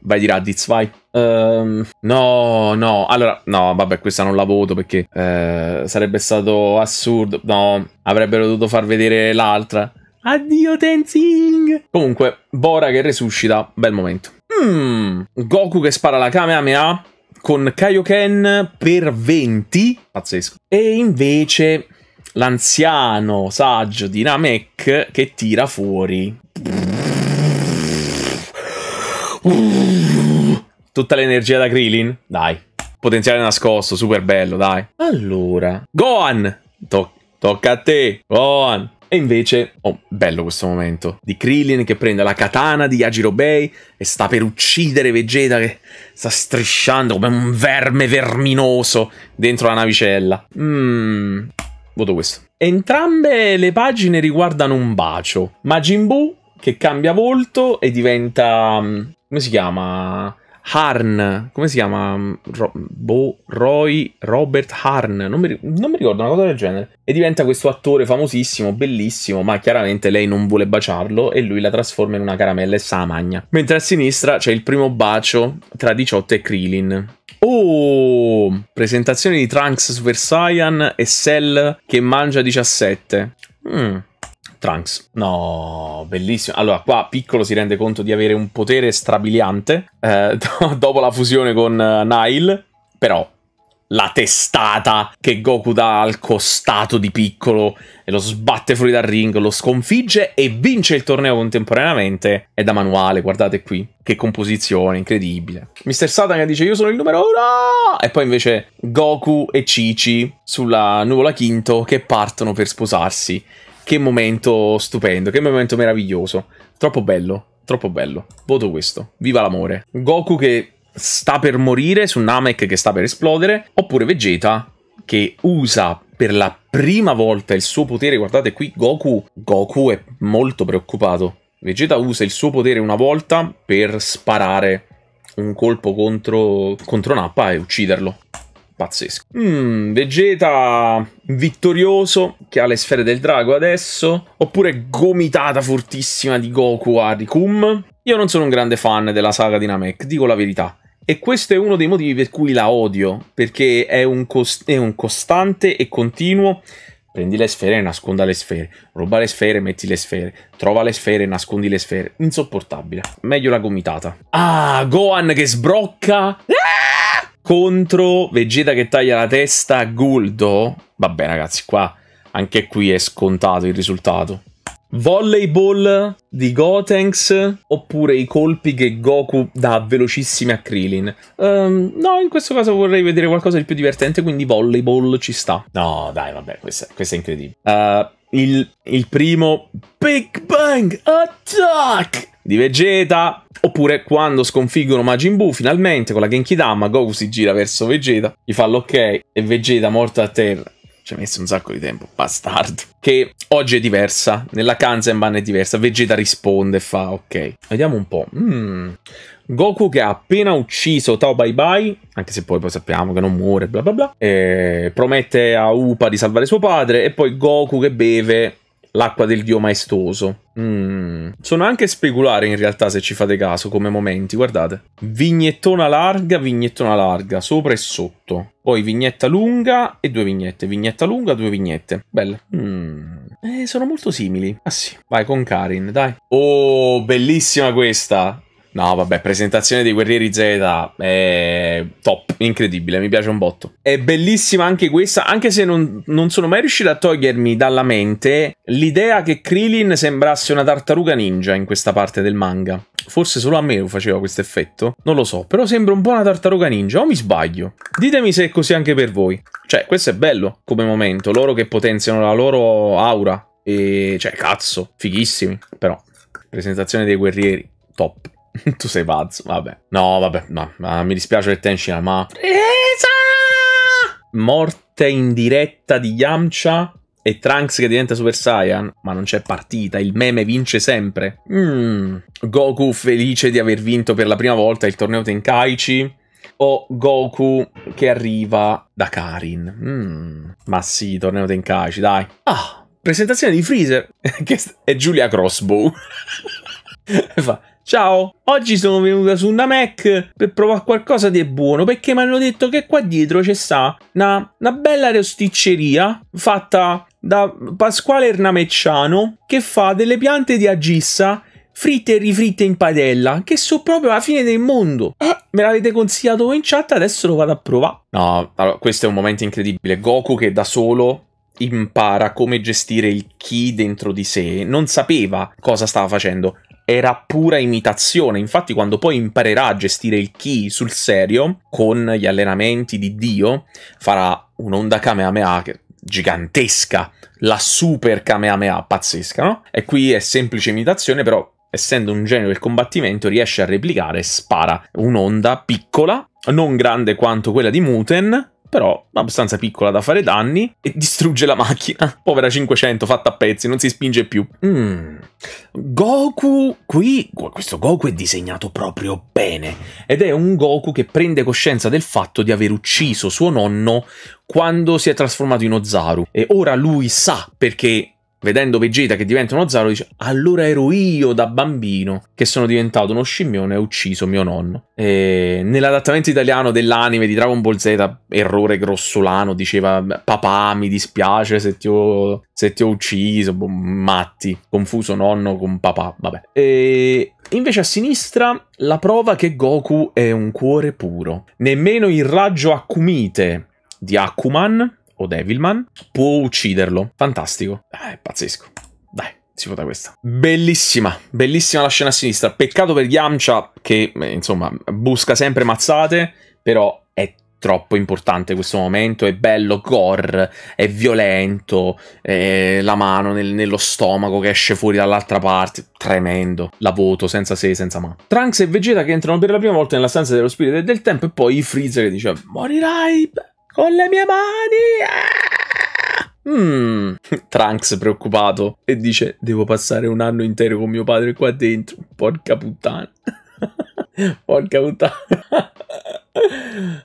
[SPEAKER 1] Vai di Raditz, vai. Um, no, no, allora, no, vabbè, questa non la voto perché eh, sarebbe stato assurdo. No, avrebbero dovuto far vedere l'altra. Addio Tenzing! Comunque, Bora che resuscita, bel momento. Mm. Goku che spara la Kamehameha con Kaioken per 20. Pazzesco. E invece l'anziano saggio di Namek che tira fuori. Tutta l'energia da Krillin? Dai. Potenziale nascosto, super bello, dai. Allora. Gohan! To tocca a te, Gohan. E invece, oh, bello questo momento, di Krillin che prende la katana di Yajiro Bay e sta per uccidere Vegeta che sta strisciando come un verme verminoso dentro la navicella. Mmm, voto questo. Entrambe le pagine riguardano un bacio. Majin Buu che cambia volto e diventa... Mm, come si chiama? Harn, come si chiama? Mm, Ro- Bo- Roy Robert Harn, non mi, non mi, ricordo una cosa del genere. E diventa questo attore famosissimo, bellissimo, ma chiaramente lei non vuole baciarlo e lui la trasforma in una caramella e sa magna. Mentre a sinistra c'è il primo bacio tra 18 e Krillin. Oh, presentazione di Trunks Super Saiyan e Cell che mangia 17. Mmm. Trunks. No, bellissimo. Allora, qua Piccolo si rende conto di avere un potere strabiliante eh, do- dopo la fusione con eh, Nile, però la testata che Goku dà al costato di Piccolo e lo sbatte fuori dal ring, lo sconfigge e vince il torneo contemporaneamente. È da manuale, guardate qui. Che composizione, incredibile. Mister Satan dice io sono il numero uno! E poi invece Goku e Cici sulla nuvola Quinto che partono per sposarsi. Che momento stupendo, che momento meraviglioso. Troppo bello, troppo bello. Voto questo. Viva l'amore. Goku che sta per morire su Namek che sta per esplodere, oppure Vegeta che usa per la prima volta il suo potere. Guardate qui, Goku, Goku è molto preoccupato. Vegeta usa il suo potere una volta per sparare un colpo contro, contro Nappa e ucciderlo pazzesco. Mm, Vegeta vittorioso che ha le sfere del drago adesso, oppure gomitata fortissima di Goku a Rikum. Io non sono un grande fan della saga di Namek, dico la verità. E questo è uno dei motivi per cui la odio, perché è un, è un costante e continuo prendi le sfere e nasconda le sfere, ruba le sfere e metti le sfere, trova le sfere e nascondi le sfere. Insopportabile. Meglio la gomitata. Ah, Gohan che sbrocca. Ah! contro Vegeta che taglia la testa a Guldo. Vabbè ragazzi, qua anche qui è scontato il risultato. Volleyball di Gotenks oppure i colpi che Goku dà velocissimi a Krillin. Um, ehm, no, in questo caso vorrei vedere qualcosa di più divertente, quindi volleyball ci sta. No, dai, vabbè, questo, questo è incredibile. Uh, il, il primo Big Bang Attack di Vegeta Oppure quando sconfiggono Majin Buu finalmente con la Genki Genkidama, Goku si gira verso Vegeta, gli fa l'ok e Vegeta morto a terra. Ci ha messo un sacco di tempo, bastardo. Che oggi è diversa, nella Kanzenban è diversa. Vegeta risponde e fa ok. Vediamo un po'. Mm. Goku che ha appena ucciso Tao Bai Bai, anche se poi, poi sappiamo che non muore, bla bla bla, eh, promette a Upa di salvare suo padre e poi Goku che beve l'acqua del dio maestoso. Mm. Sono anche speculari in realtà se ci fate caso come momenti, guardate. Vignettona larga, vignettona larga, sopra e sotto. Poi vignetta lunga e due vignette. Vignetta lunga, due vignette. Belle. Mm. Eh, sono molto simili. Ah sì, vai con Karin, dai. Oh, bellissima questa. No, vabbè, presentazione dei Guerrieri Z è eh, top, incredibile, mi piace un botto. È bellissima anche questa, anche se non, non sono mai riuscito a togliermi dalla mente l'idea che Krillin sembrasse una tartaruga ninja in questa parte del manga. Forse solo a me lo faceva questo effetto, non lo so, però sembra un po' una tartaruga ninja, o mi sbaglio? Ditemi se è così anche per voi. Cioè, questo è bello come momento, loro che potenziano la loro aura. E cioè, cazzo, fighissimi, però. Presentazione dei guerrieri, top. tu sei pazzo, vabbè. No, vabbè, no, ma mi dispiace per Tenshin, ma...
[SPEAKER 2] Presa!
[SPEAKER 1] Morte in diretta di Yamcha e Trunks che diventa Super Saiyan, ma non c'è partita, il meme vince sempre. Mm. Goku felice di aver vinto per la prima volta il torneo Tenkaichi o Goku che arriva da Karin. Mm. Ma sì, torneo Tenkaichi, dai. Ah, presentazione di Freezer che è Giulia Crossbow. Fa Ciao, oggi sono venuta su una Mac per provare qualcosa di buono perché mi hanno detto che qua dietro c'è sta una, una, bella rosticceria fatta da Pasquale Ernamecciano che fa delle piante di agissa fritte e rifritte in padella che sono proprio la fine del mondo. Eh, me l'avete consigliato in chat, adesso lo vado a provare. No, allora, questo è un momento incredibile. Goku che da solo impara come gestire il chi dentro di sé, non sapeva cosa stava facendo era pura imitazione. Infatti, quando poi imparerà a gestire il ki sul serio, con gli allenamenti di Dio, farà un'onda Kamehameha gigantesca, la super Kamehameha pazzesca, no? E qui è semplice imitazione, però essendo un genio del combattimento riesce a replicare, e spara un'onda piccola, non grande quanto quella di Muten, però abbastanza piccola da fare danni, e distrugge la macchina. Povera 500, fatta a pezzi, non si spinge più. Mm. Goku, qui, questo Goku è disegnato proprio bene, ed è un Goku che prende coscienza del fatto di aver ucciso suo nonno quando si è trasformato in Ozaru, e ora lui sa perché vedendo Vegeta che diventa uno Zaro, dice: Allora ero io da bambino che sono diventato uno scimmione e ho ucciso mio nonno. E nell'adattamento italiano dell'anime di Dragon Ball Z, errore grossolano, diceva: Papà, mi dispiace se ti ho, se ti ho ucciso. Boh, matti, confuso nonno con papà. Vabbè. E Invece a sinistra la prova che Goku è un cuore puro. Nemmeno il raggio Akumite di Akuman o Devilman, può ucciderlo. Fantastico. Ah, è pazzesco. Dai, si vota questa. Bellissima, bellissima la scena a sinistra. Peccato per Yamcha che, eh, insomma, busca sempre mazzate, però è troppo importante questo momento, è bello, gore, è violento, è la mano nel, nello stomaco che esce fuori dall'altra parte, tremendo, la voto senza se senza ma. Trunks e Vegeta che entrano per la prima volta nella stanza dello spirito e del tempo e poi Freezer che dice morirai, con le mie mani! Mmm. Trunks preoccupato e dice: Devo passare un anno intero con mio padre qua dentro. Porca puttana. Porca puttana.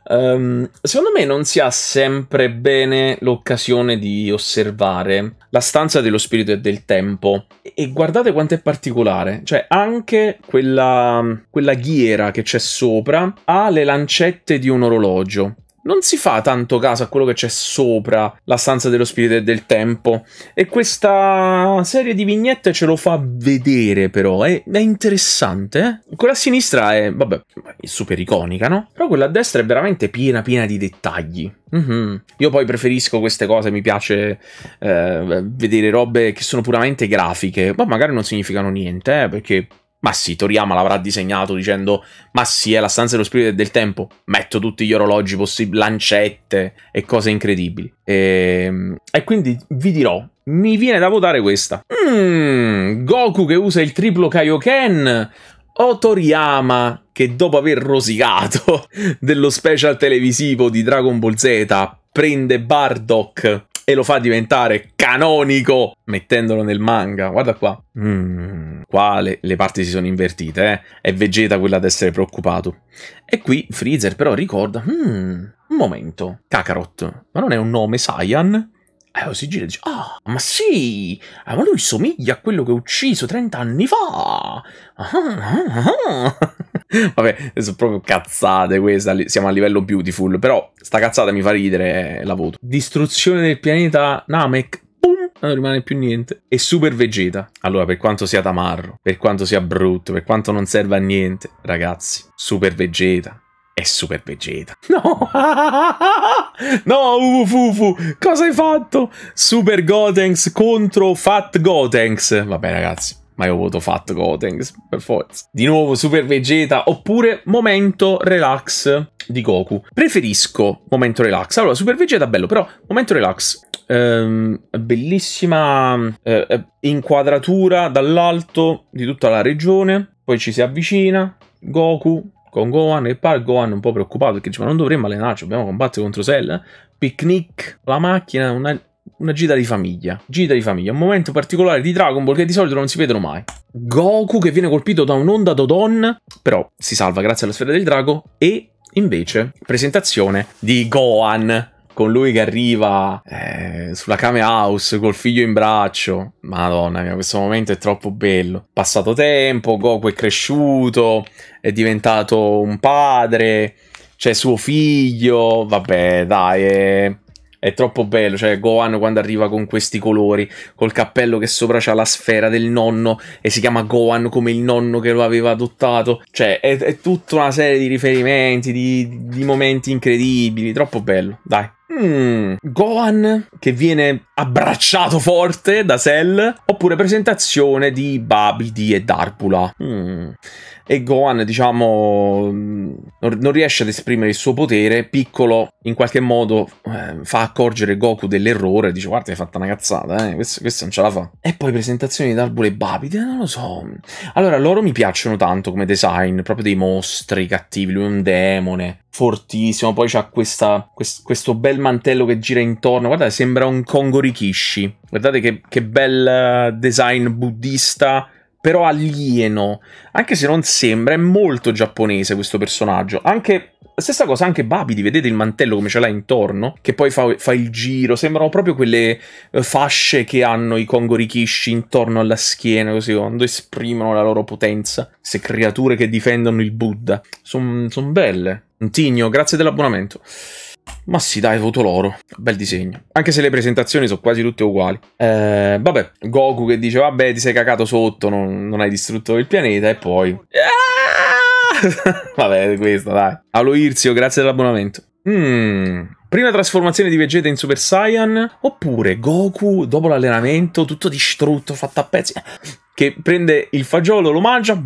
[SPEAKER 1] Um, secondo me non si ha sempre bene l'occasione di osservare la stanza dello spirito e del tempo. E guardate quanto è particolare, cioè anche quella, quella ghiera che c'è sopra ha le lancette di un orologio non si fa tanto caso a quello che c'è sopra la stanza dello spirito e del tempo. E questa serie di vignette ce lo fa vedere, però. È, è interessante. Eh? Quella a sinistra è, vabbè, è super iconica, no? Però quella a destra è veramente piena, piena di dettagli. Mm-hmm. Io poi preferisco queste cose, mi piace eh, vedere robe che sono puramente grafiche, ma magari non significano niente, eh, perché ma sì, Toriyama l'avrà disegnato dicendo ma sì, è la stanza dello spirito e del tempo, metto tutti gli orologi possibili, lancette e cose incredibili. E, ehm, e quindi vi dirò, mi viene da votare questa. Mm, Goku che usa il triplo Kaioken o Toriyama che dopo aver rosicato dello special televisivo di Dragon Ball Z prende Bardock e lo fa diventare canonico mettendolo nel manga. Guarda qua. Mm, qua le, le, parti si sono invertite, eh. È Vegeta quella ad essere preoccupato. E qui Freezer però ricorda, mm, un momento, Kakarot, ma non è un nome Saiyan? Eh, si gira e dice, ah, ma sì, eh, ma lui somiglia a quello che ho ucciso 30 anni fa. Ah, ah, ah. ah. Vabbè, sono proprio cazzate queste, siamo a livello beautiful, però sta cazzata mi fa ridere, la voto. Distruzione del pianeta Namek, boom, non rimane più niente. E Super Vegeta. Allora, per quanto sia tamarro, per quanto sia brutto, per quanto non serva a niente, ragazzi, Super Vegeta è Super Vegeta. No! no, Ufufu, cosa hai fatto? Super Gotenks contro Fat Gotenks. Vabbè, ragazzi ma io voto Fat Gotenks per forza. Di nuovo Super Vegeta oppure momento relax di Goku. Preferisco momento relax. Allora, Super Vegeta bello, però momento relax Um, bellissima uh, inquadratura dall'alto di tutta la regione. Poi ci si avvicina. Goku con Gohan e Par Gohan un po' preoccupato perché dice ma non dovremmo allenarci, dobbiamo combattere contro Cell. Eh? Picnic, la macchina, una una gita di famiglia. Gita di famiglia, un momento particolare di Dragon Ball che di solito non si vedono mai. Goku che viene colpito da un'onda Dodon, però si salva grazie alla sfera del drago. E invece, presentazione di Gohan. Con lui che arriva eh, sulla Kame House col figlio in braccio. Madonna mia, questo momento è troppo bello. Passato tempo, Goku è cresciuto, è diventato un padre, c'è suo figlio. Vabbè, dai, eh è troppo bello, cioè Gohan quando arriva con questi colori, col cappello che sopra c'ha la sfera del nonno e si chiama Gohan come il nonno che lo aveva adottato, cioè è, è tutta una serie di riferimenti, di, di momenti incredibili, troppo bello, dai. Mm, Gohan che viene abbracciato forte da Cell oppure presentazione di Babidi e Darpula. Mm e Gohan, diciamo, mm, non riesce ad esprimere il suo potere, piccolo in qualche modo eh, fa accorgere Goku dell'errore, dice guarda hai fatta una cazzata, eh? questo, questo, non ce la fa. E poi presentazioni di Darbule e Babide, eh, non lo so. Allora, loro mi piacciono tanto come design, proprio dei mostri cattivi, lui è un demone, fortissimo, poi c'ha questa, quest, questo bel mantello che gira intorno, guardate sembra un Kongo Rikishi, guardate che, che bel eh, design buddista però alieno, anche se non sembra, è molto giapponese questo personaggio. Anche Stessa cosa anche Babidi, vedete il mantello come ce l'ha intorno? Che poi fa, fa, il giro, sembrano proprio quelle eh, fasce che hanno i Kongorikishi intorno alla schiena, così quando esprimono la loro potenza. Queste creature che difendono il Buddha. Sono son belle. Tigno, grazie dell'abbonamento. Ma sì, dai, voto loro. Bel disegno. Anche se le presentazioni sono quasi tutte uguali. Eh, vabbè, Goku che dice, vabbè, ti sei cacato sotto, non, non hai distrutto il pianeta, e poi... vabbè, questo, dai. Aloirzio, grazie dell'abbonamento. Mmm... Prima trasformazione di Vegeta in Super Saiyan, oppure Goku dopo l'allenamento, tutto distrutto, fatto a pezzi che prende il fagiolo, lo mangia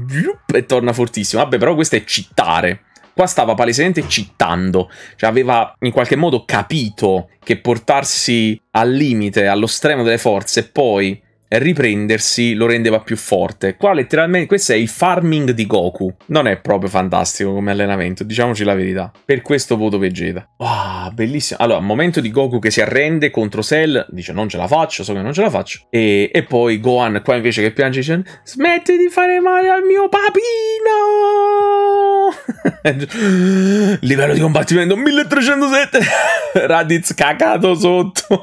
[SPEAKER 1] e torna fortissimo. Vabbè, però questo è cittare. Qua stava palesemente cittando, cioè aveva in qualche modo capito che portarsi al limite, allo stremo delle forze e poi riprendersi lo rendeva più forte. Qua letteralmente questo è il farming di Goku. Non è proprio fantastico come allenamento, diciamoci la verità. Per questo voto Vegeta. Ah, wow, bellissimo. Allora, momento di Goku che si arrende contro Cell, dice non ce la faccio, so che non ce la faccio. E, e poi Gohan qua invece che piange dice smetti di fare male al mio papino! Livello di combattimento 1307. Radiz cacato sotto.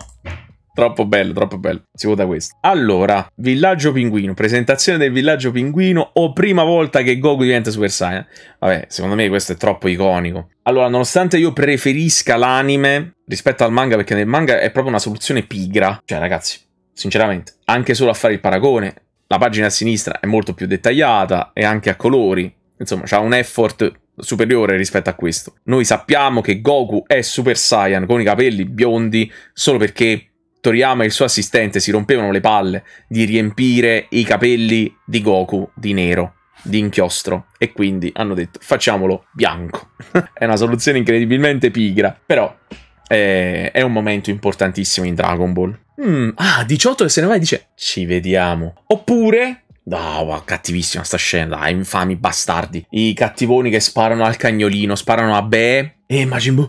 [SPEAKER 1] Troppo bello, troppo bello. Si vota questo. Allora, Villaggio Pinguino. Presentazione del Villaggio Pinguino o prima volta che Goku diventa Super Saiyan? Vabbè, secondo me questo è troppo iconico. Allora, nonostante io preferisca l'anime rispetto al manga, perché nel manga è proprio una soluzione pigra. Cioè, ragazzi, sinceramente, anche solo a fare il paragone, la pagina a sinistra è molto più dettagliata e anche a colori Insomma, ha un effort superiore rispetto a questo. Noi sappiamo che Goku è Super Saiyan con i capelli biondi solo perché Toriyama e il suo assistente si rompevano le palle di riempire i capelli di Goku di nero, di inchiostro. E quindi hanno detto facciamolo bianco. è una soluzione incredibilmente pigra, però è, eh, è un momento importantissimo in Dragon Ball. Mm, ah, 18 e se ne va e dice ci vediamo. Oppure No, ma cattivissima sta scena, dai, infami bastardi. I cattivoni che sparano al cagnolino, sparano a Be e Majin Buu,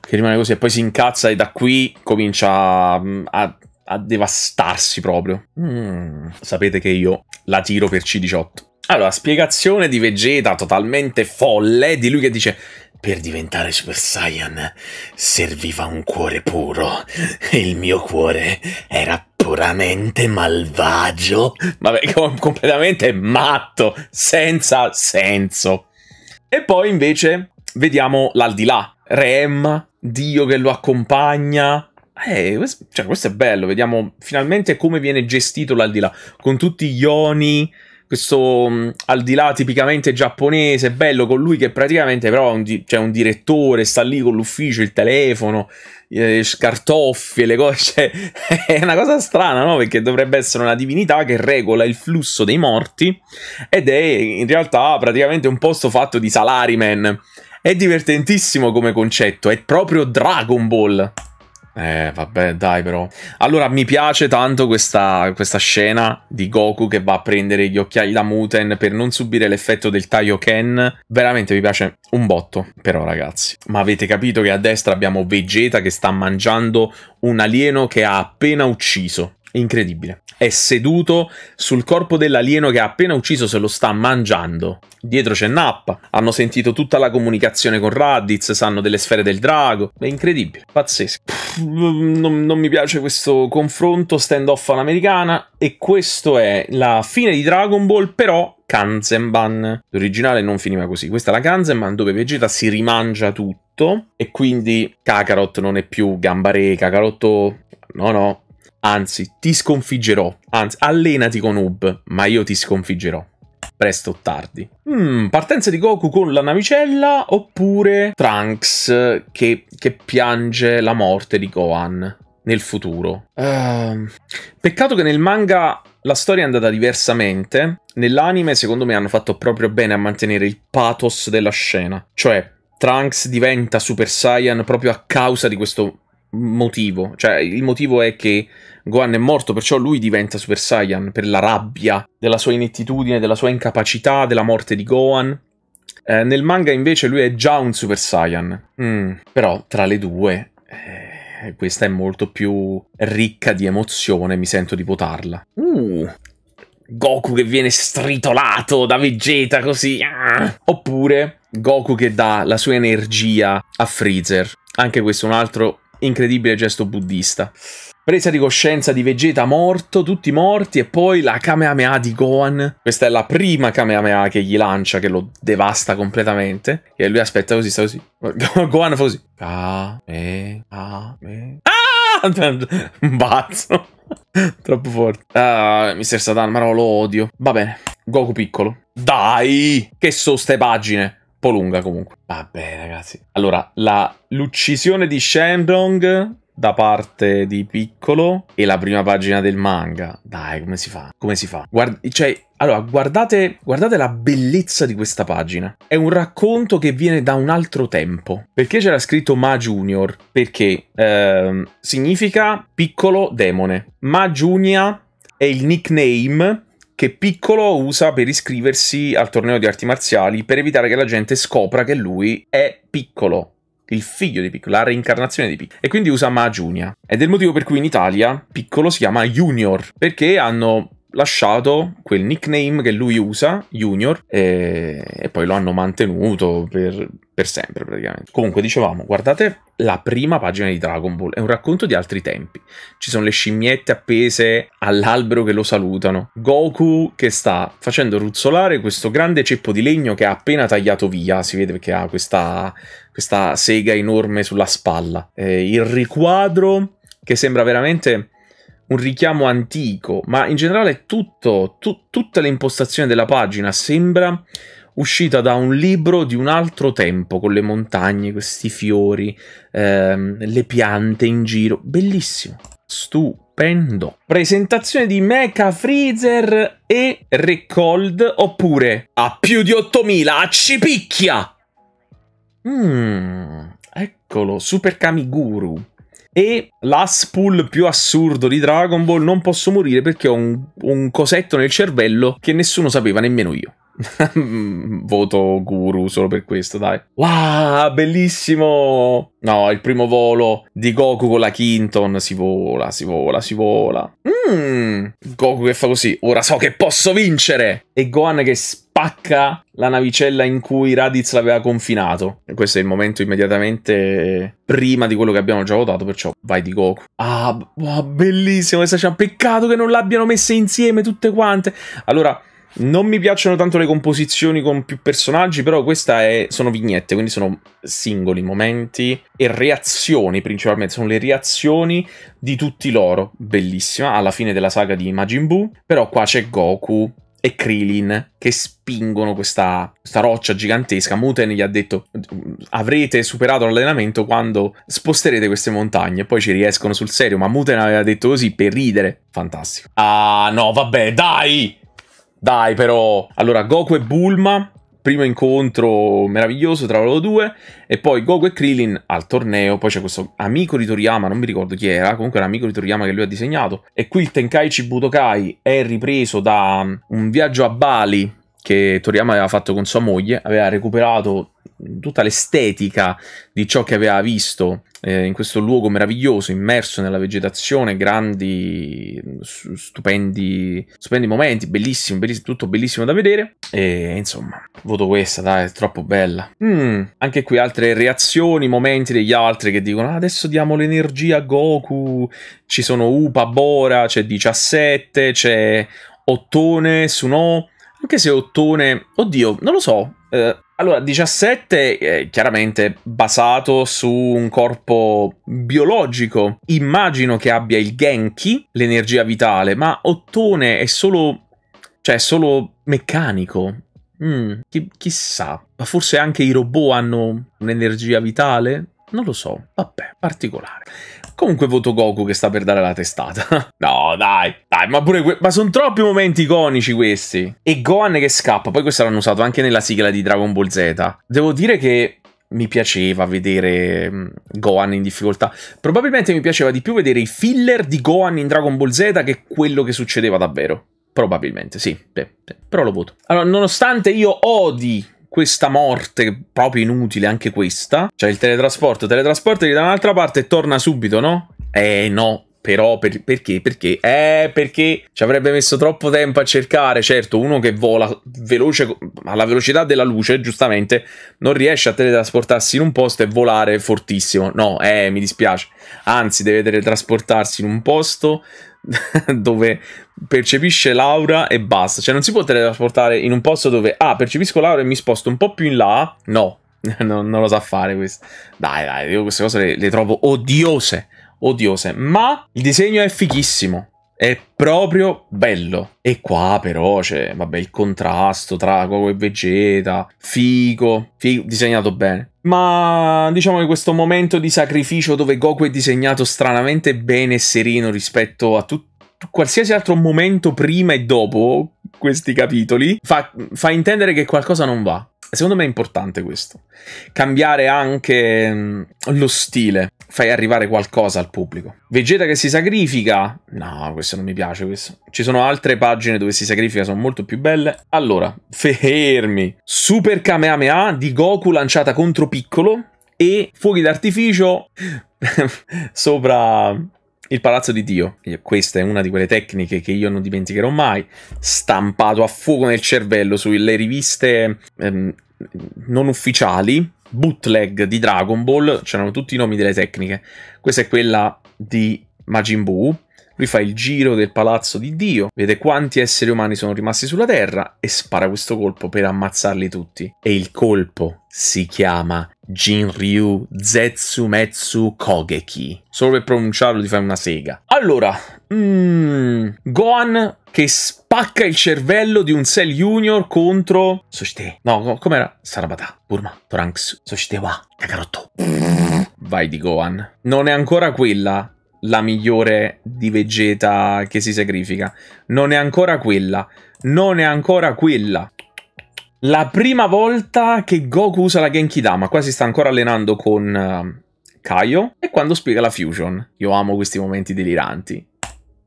[SPEAKER 1] che rimane così e poi si incazza e da qui comincia mm, a, a devastarsi proprio. Mm. Sapete che io la tiro per C18. Allora, spiegazione di Vegeta totalmente folle di lui che dice per diventare Super Saiyan serviva un cuore puro. e Il mio cuore era sicuramente malvagio. Vabbè, completamente matto, senza senso. E poi invece vediamo l'aldilà. Rem, Dio che lo accompagna. Eh, cioè, questo è bello, vediamo finalmente come viene gestito l'aldilà, con tutti gli oni questo mh, mm, al di là tipicamente giapponese, bello con lui che praticamente però è un, di cioè un direttore, sta lì con l'ufficio, il telefono, eh, scartoffie, le cose, cioè, è una cosa strana, no? Perché dovrebbe essere una divinità che regola il flusso dei morti ed è in realtà praticamente un posto fatto di salaryman. È divertentissimo come concetto, è proprio Dragon Ball. Eh, vabbè, dai, però. Allora, mi piace tanto questa, questa, scena di Goku che va a prendere gli occhiali da Muten per non subire l'effetto del Taioken. Veramente mi piace un botto, però, ragazzi. Ma avete capito che a destra abbiamo Vegeta che sta mangiando un alieno che ha appena ucciso. Incredibile. È seduto sul corpo dell'alieno che ha appena ucciso se lo sta mangiando. Dietro c'è Nappa. Hanno sentito tutta la comunicazione con Raditz, sanno delle sfere del drago. È incredibile, pazzesco. Pff, non, non, mi piace questo confronto stand-off all'americana. E questo è la fine di Dragon Ball, però Kanzenban. L'originale non finiva così. Questa è la Kanzenban dove Vegeta si rimangia tutto. E quindi Kakarot non è più Gambare, Kakarotto... No, no, Anzi, ti sconfiggerò. Anzi, allenati con Ub, ma io ti sconfiggerò. Presto o tardi. Mm, partenza di Goku con la navicella oppure Trunks che, che piange la morte di Gohan nel futuro. Uh, peccato che nel manga la storia è andata diversamente. Nell'anime, secondo me, hanno fatto proprio bene a mantenere il pathos della scena. Cioè, Trunks diventa Super Saiyan proprio a causa di questo motivo. Cioè, il motivo è che Gohan è morto, perciò lui diventa Super Saiyan per la rabbia della sua inettitudine, della sua incapacità, della morte di Gohan. Eh, nel manga invece lui è già un Super Saiyan. Mm, però tra le due, eh, questa è molto più ricca di emozione, mi sento di votarla. Uh, Goku che viene stritolato da Vegeta così. Ah! Oppure Goku che dà la sua energia a Freezer. Anche questo è un altro incredibile gesto buddista. Presa di coscienza di Vegeta morto, tutti morti, e poi la Kamehameha di Gohan. Questa è la prima Kamehameha che gli lancia, che lo devasta completamente. E lui aspetta così, sta così. Gohan fa così. Kamehameha. Ah! Un bazzo. Troppo forte. Ah, Mr. Satan, ma no, lo odio. Va bene. Goku piccolo. Dai! Che so ste pagine po' lunga comunque. Vabbè, ragazzi. Allora, la, l'uccisione di Shandong da parte di Piccolo e la prima pagina del manga. Dai, come si fa? Come si fa? Guard- cioè, allora, guardate, guardate la bellezza di questa pagina. È un racconto che viene da un altro tempo. Perché c'era scritto Ma Junior? Perché ehm, significa piccolo demone. Ma Junior è il nickname che Piccolo usa per iscriversi al torneo di arti marziali per evitare che la gente scopra che lui è Piccolo il figlio di Piccolo, la reincarnazione di Piccolo. E quindi usa Ma Junia. Ed è il motivo per cui in Italia Piccolo si chiama Junior, perché hanno lasciato quel nickname che lui usa, Junior, e, e poi lo hanno mantenuto per, per sempre praticamente. Comunque dicevamo, guardate la prima pagina di Dragon Ball, è un racconto di altri tempi. Ci sono le scimmiette appese all'albero che lo salutano, Goku che sta facendo ruzzolare questo grande ceppo di legno che ha appena tagliato via, si vede perché ha questa, questa sega enorme sulla spalla, eh, il riquadro che sembra veramente un richiamo antico, ma in generale tutto, tu, tutta l'impostazione della pagina sembra uscita da un libro di un altro tempo, con le montagne, questi fiori, ehm, le piante in giro. Bellissimo, stupendo. Presentazione di Mecha Freezer e Recold, oppure a più di 8000, a cipicchia! Mmm, eccolo, Super Kamiguru. E l'aspull più assurdo di Dragon Ball, non posso morire perché ho un, un cosetto nel cervello che nessuno sapeva, nemmeno io. Voto guru solo per questo, dai. Wow, bellissimo! No, il primo volo di Goku con la Kinton. Si vola, si vola, si vola. Mm, Goku che fa così. Ora so che posso vincere! E Gohan che spazza spacca la navicella in cui Raditz l'aveva confinato. E questo è il momento immediatamente prima di quello che abbiamo già votato, perciò vai di Goku. Ah, oh, bellissimo questa scena. Peccato che non l'abbiano messa insieme tutte quante. Allora, non mi piacciono tanto le composizioni con più personaggi, però queste sono vignette, quindi sono singoli momenti e reazioni principalmente, sono le reazioni di tutti loro. Bellissima, alla fine della saga di Majin Buu, però qua c'è Goku e Krillin che spingono questa, questa, roccia gigantesca. Muten gli ha detto: Avrete superato l'allenamento quando sposterete queste montagne. Poi ci riescono sul serio. Ma Muten aveva detto così per ridere. Fantastico. Ah, no, vabbè, dai! Dai, però. Allora, Goku e Bulma primo incontro meraviglioso tra loro due e poi Gogo e Krillin al torneo, poi c'è questo amico di Toriyama, non mi ricordo chi era, comunque era amico di Toriyama che lui ha disegnato e qui il Tenkaichi Budokai è ripreso da um, un viaggio a Bali che Toriyama aveva fatto con sua moglie, aveva recuperato tutta l'estetica di ciò che aveva visto eh, in questo luogo meraviglioso, immerso nella vegetazione, grandi, stupendi, stupendi momenti, bellissimo, bellissimo, tutto bellissimo da vedere. E insomma, voto questa, dai, è troppo bella. Mm, anche qui altre reazioni, momenti degli altri che dicono ah, adesso diamo l'energia a Goku, ci sono Upa, Bora, c'è 17, c'è Ottone, Suno. Anche se Ottone, oddio, non lo so. Eh, allora, 17 è chiaramente basato su un corpo biologico. Immagino che abbia il Genki, l'energia vitale, ma Ottone è solo... cioè è solo meccanico. Mm, chi, chissà. Ma forse anche i robot hanno un'energia vitale? Non lo so. Vabbè, particolare. Comunque voto Goku che sta per dare la testata. no, dai, dai, ma pure... ma sono troppi momenti iconici questi. E Gohan che scappa, poi questo l'hanno usato anche nella sigla di Dragon Ball Z. Devo dire che mi piaceva vedere mm, Gohan in difficoltà. Probabilmente mi piaceva di più vedere i filler di Gohan in Dragon Ball Z che quello che succedeva davvero. Probabilmente, sì. Beh, beh, però lo voto. Allora, nonostante io odi questa morte proprio inutile anche questa. Cioè il teletrasporto, teletrasporto da un'altra parte e torna subito, no? Eh no, però per, perché? Perché? Eh, perché ci avrebbe messo troppo tempo a cercare. Certo, uno che vola veloce alla velocità della luce, giustamente, non riesce a teletrasportarsi in un posto e volare fortissimo. No, eh, mi dispiace. Anzi, deve teletrasportarsi in un posto dove percepisce l'aura e basta. Cioè non si può teletrasportare in un posto dove, ah, percepisco l'aura e mi sposto un po' più in là. No, non, non lo sa fare questo. Dai, dai, io queste cose le, le trovo odiose, odiose. Ma il disegno è fighissimo. È proprio bello. E qua però c'è, cioè, vabbè, il contrasto tra Goku e Vegeta, figo, figo, disegnato bene. Ma diciamo che questo momento di sacrificio dove Goku è disegnato stranamente bene e sereno rispetto a tutto qualsiasi altro momento prima e dopo questi capitoli fa, fa, intendere che qualcosa non va. Secondo me è importante questo. Cambiare anche lo stile. Fai arrivare qualcosa al pubblico. Vegeta che si sacrifica. No, questo non mi piace. Questo. Ci sono altre pagine dove si sacrifica, sono molto più belle. Allora, fermi. Super Kamehameha di Goku lanciata contro Piccolo. E fuochi d'artificio sopra il palazzo di Dio, questa è una di quelle tecniche che io non dimenticherò mai, stampato a fuoco nel cervello sulle riviste ehm, non ufficiali, bootleg di Dragon Ball, c'erano tutti i nomi delle tecniche. Questa è quella di Majin Buu, lui fa il giro del palazzo di Dio, vede quanti esseri umani sono rimasti sulla Terra e spara questo colpo per ammazzarli tutti. E il colpo si chiama Jinryu Zetsumetsu Kogeki. Solo per pronunciarlo ti fai una sega. Allora, mm, Gohan che spacca il cervello di un Cell Junior contro Soshite. No, com'era? Sarabata, Burma, Toranks, Soshite wa Kakarotto. Vai di Gohan. Non è ancora quella la migliore di Vegeta che si sacrifica. Non è ancora quella. Non è ancora quella. La prima volta che Goku usa la Genkidama, qua si sta ancora allenando con uh, ehm, Kaio, E quando spiega la Fusion. Io amo questi momenti deliranti.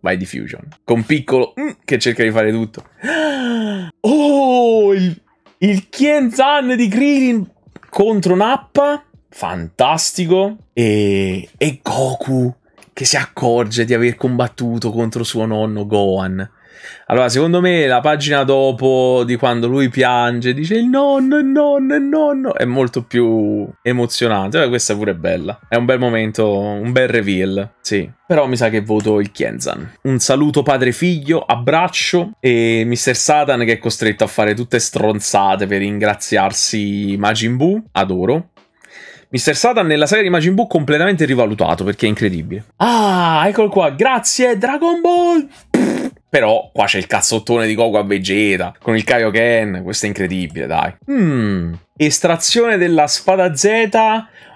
[SPEAKER 1] Vai di Fusion. Con piccolo mm, che cerca di fare tutto.
[SPEAKER 2] Oh,
[SPEAKER 1] il, il Kienzan di Krillin contro Nappa. Fantastico. E, e Goku che si accorge di aver combattuto contro suo nonno Gohan. Allora, secondo me la pagina dopo di quando lui piange, dice il nonno, il nonno, il nonno, è molto più emozionante. Allora, questa pure è bella. È un bel momento, un bel reveal. Sì, però mi sa che voto il Kienzan. Un saluto padre figlio, abbraccio e Mr. Satan che è costretto a fare tutte stronzate per ringraziarsi Majin Buu, adoro. Mr. Satan nella saga di Majin Buu completamente rivalutato perché è incredibile. Ah, eccolo qua, grazie Dragon Ball! Però qua c'è il cazzottone di Goku a Vegeta, con il Kaioken, questo è incredibile, dai. Mm. Estrazione della spada Z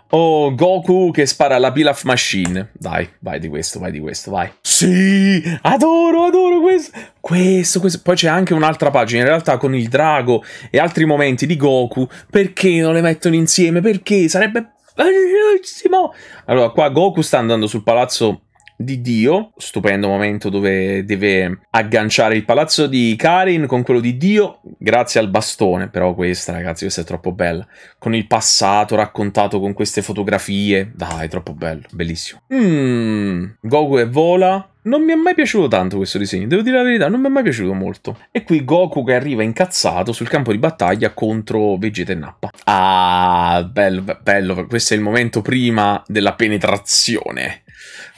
[SPEAKER 1] o Goku che spara alla Pilaf Machine? Dai, vai di questo, vai di questo, vai. Sì, adoro, adoro questo. Questo, questo. Poi c'è anche un'altra pagina, in realtà, con il drago e altri momenti di Goku. Perché non le mettono insieme? Perché sarebbe bellissimo. Allora, qua Goku sta andando sul palazzo di Dio, stupendo momento dove deve agganciare il palazzo di Karin con quello di Dio, grazie al bastone, però questa ragazzi, questa è troppo bella, con il passato raccontato con queste fotografie, dai, troppo bello, bellissimo. Mmm, Goku e Vola, non mi è mai piaciuto tanto questo disegno, devo dire la verità, non mi è mai piaciuto molto. E qui Goku che arriva incazzato sul campo di battaglia contro Vegeta e Nappa. Ah, bello, bello, questo è il momento prima della penetrazione